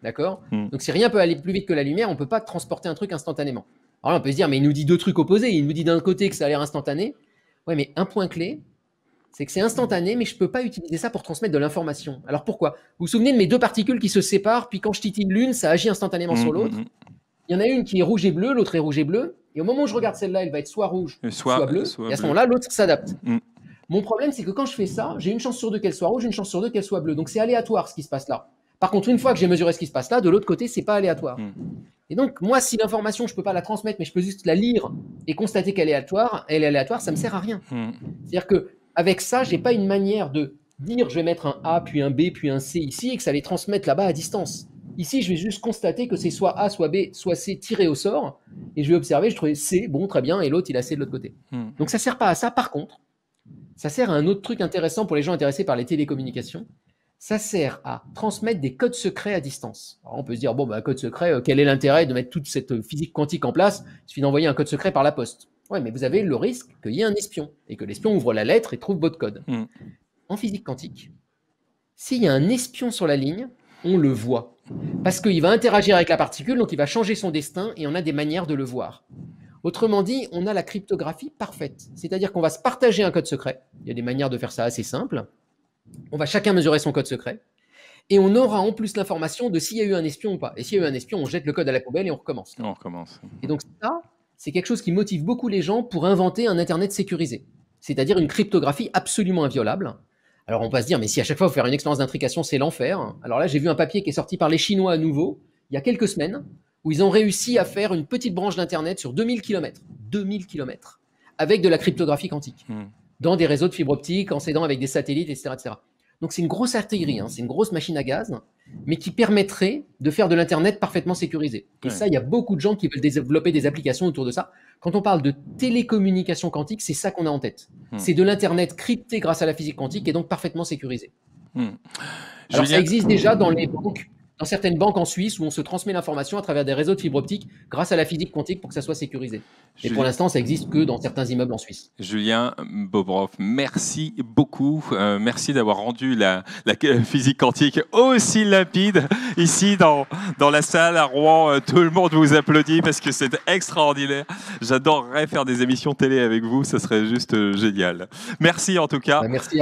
D'accord hmm. Donc, si rien peut aller plus vite que la lumière, on ne peut pas transporter un truc instantanément. Alors là, on peut se dire, mais il nous dit deux trucs opposés. Il nous dit d'un côté que ça a l'air instantané. Ouais, mais un point clé, c'est que c'est instantané, mais je ne peux pas utiliser ça pour transmettre de l'information. Alors pourquoi Vous vous souvenez de mes deux particules qui se séparent, puis quand je titille l'une, ça agit instantanément sur hmm, l'autre. Il y en a une qui est rouge et bleue, l'autre est rouge et bleu. Et au moment où je regarde celle-là, elle va être soit rouge, euh, soit, bleue. Euh, et à ce moment-là, l'autre s'adapte. Mm. Mon problème, c'est que quand je fais ça, j'ai une chance sur deux qu'elle soit rouge, une chance sur deux qu'elle soit bleue. Donc c'est aléatoire ce qui se passe là. Par contre, une fois que j'ai mesuré ce qui se passe là, de l'autre côté, c'est pas aléatoire. Mm. Et donc, moi, si l'information, je peux pas la transmettre, mais je peux juste la lire et constater qu'elle est aléatoire, elle est aléatoire, ça me sert à rien. Mm. C'est-à-dire que avec ça, j'ai pas une manière de dire je vais mettre un A, puis un B, puis un C ici, et que ça les transmette là-bas à distance. Ici, je vais juste constater que c'est soit A, soit B, soit C tiré au sort, et je vais observer, je trouvais C, bon, très bien, et l'autre, il a C de l'autre côté. Hmm. Donc ça ne sert pas à ça. Par contre, ça sert à un autre truc intéressant pour les gens intéressés par les télécommunications. Ça sert à transmettre des codes secrets à distance. Alors, on peut se dire, bon, un bah, code secret, euh, quel est l'intérêt de mettre toute cette euh, physique quantique en place Il suffit d'envoyer un code secret par la poste. Oui, mais vous avez le risque qu'il y ait un espion, et que l'espion ouvre la lettre et trouve votre code. Hmm. En physique quantique, s'il y a un espion sur la ligne, on le voit. Parce qu'il va interagir avec la particule, donc il va changer son destin et on a des manières de le voir. Autrement dit, on a la cryptographie parfaite. C'est-à-dire qu'on va se partager un code secret. Il y a des manières de faire ça assez simples. On va chacun mesurer son code secret. Et on aura en plus l'information de s'il y a eu un espion ou pas. Et s'il y a eu un espion, on jette le code à la poubelle et on recommence. On recommence. Et donc ça, c'est quelque chose qui motive beaucoup les gens pour inventer un Internet sécurisé. C'est-à-dire une cryptographie absolument inviolable alors on va se dire, mais si à chaque fois vous faire une expérience d'intrication, c'est l'enfer. Alors là, j'ai vu un papier qui est sorti par les Chinois à nouveau, il y a quelques semaines, où ils ont réussi à faire une petite branche d'Internet sur 2000 km. 2000 km. Avec de la cryptographie quantique. Hmm. Dans des réseaux de fibres optiques, en s'aidant avec des satellites, etc. etc. Donc c'est une grosse artillerie, hein, mmh. c'est une grosse machine à gaz, mais qui permettrait de faire de l'Internet parfaitement sécurisé. Et ça, il y a beaucoup de gens qui veulent développer des applications autour de ça. Quand on parle de télécommunication quantique, c'est ça qu'on a en tête. Mmh. C'est de l'Internet crypté grâce à la physique quantique et donc parfaitement sécurisé. Mmh. Alors ça existe déjà dans les banques dans certaines banques en Suisse où on se transmet l'information à travers des réseaux de fibre optique grâce à la physique quantique pour que ça soit sécurisé. Et pour l'instant, ça n'existe que dans certains immeubles en Suisse. Julien Bobrov, merci beaucoup. Euh, merci d'avoir rendu la, [LAUGHS] physique quantique aussi limpide ici dans, dans la salle à Rouen. Euh, tout le monde vous applaudit parce que c'est extraordinaire. J'adorerais faire des émissions télé avec vous. Ça serait juste euh, génial. Merci en tout cas. Bah, merci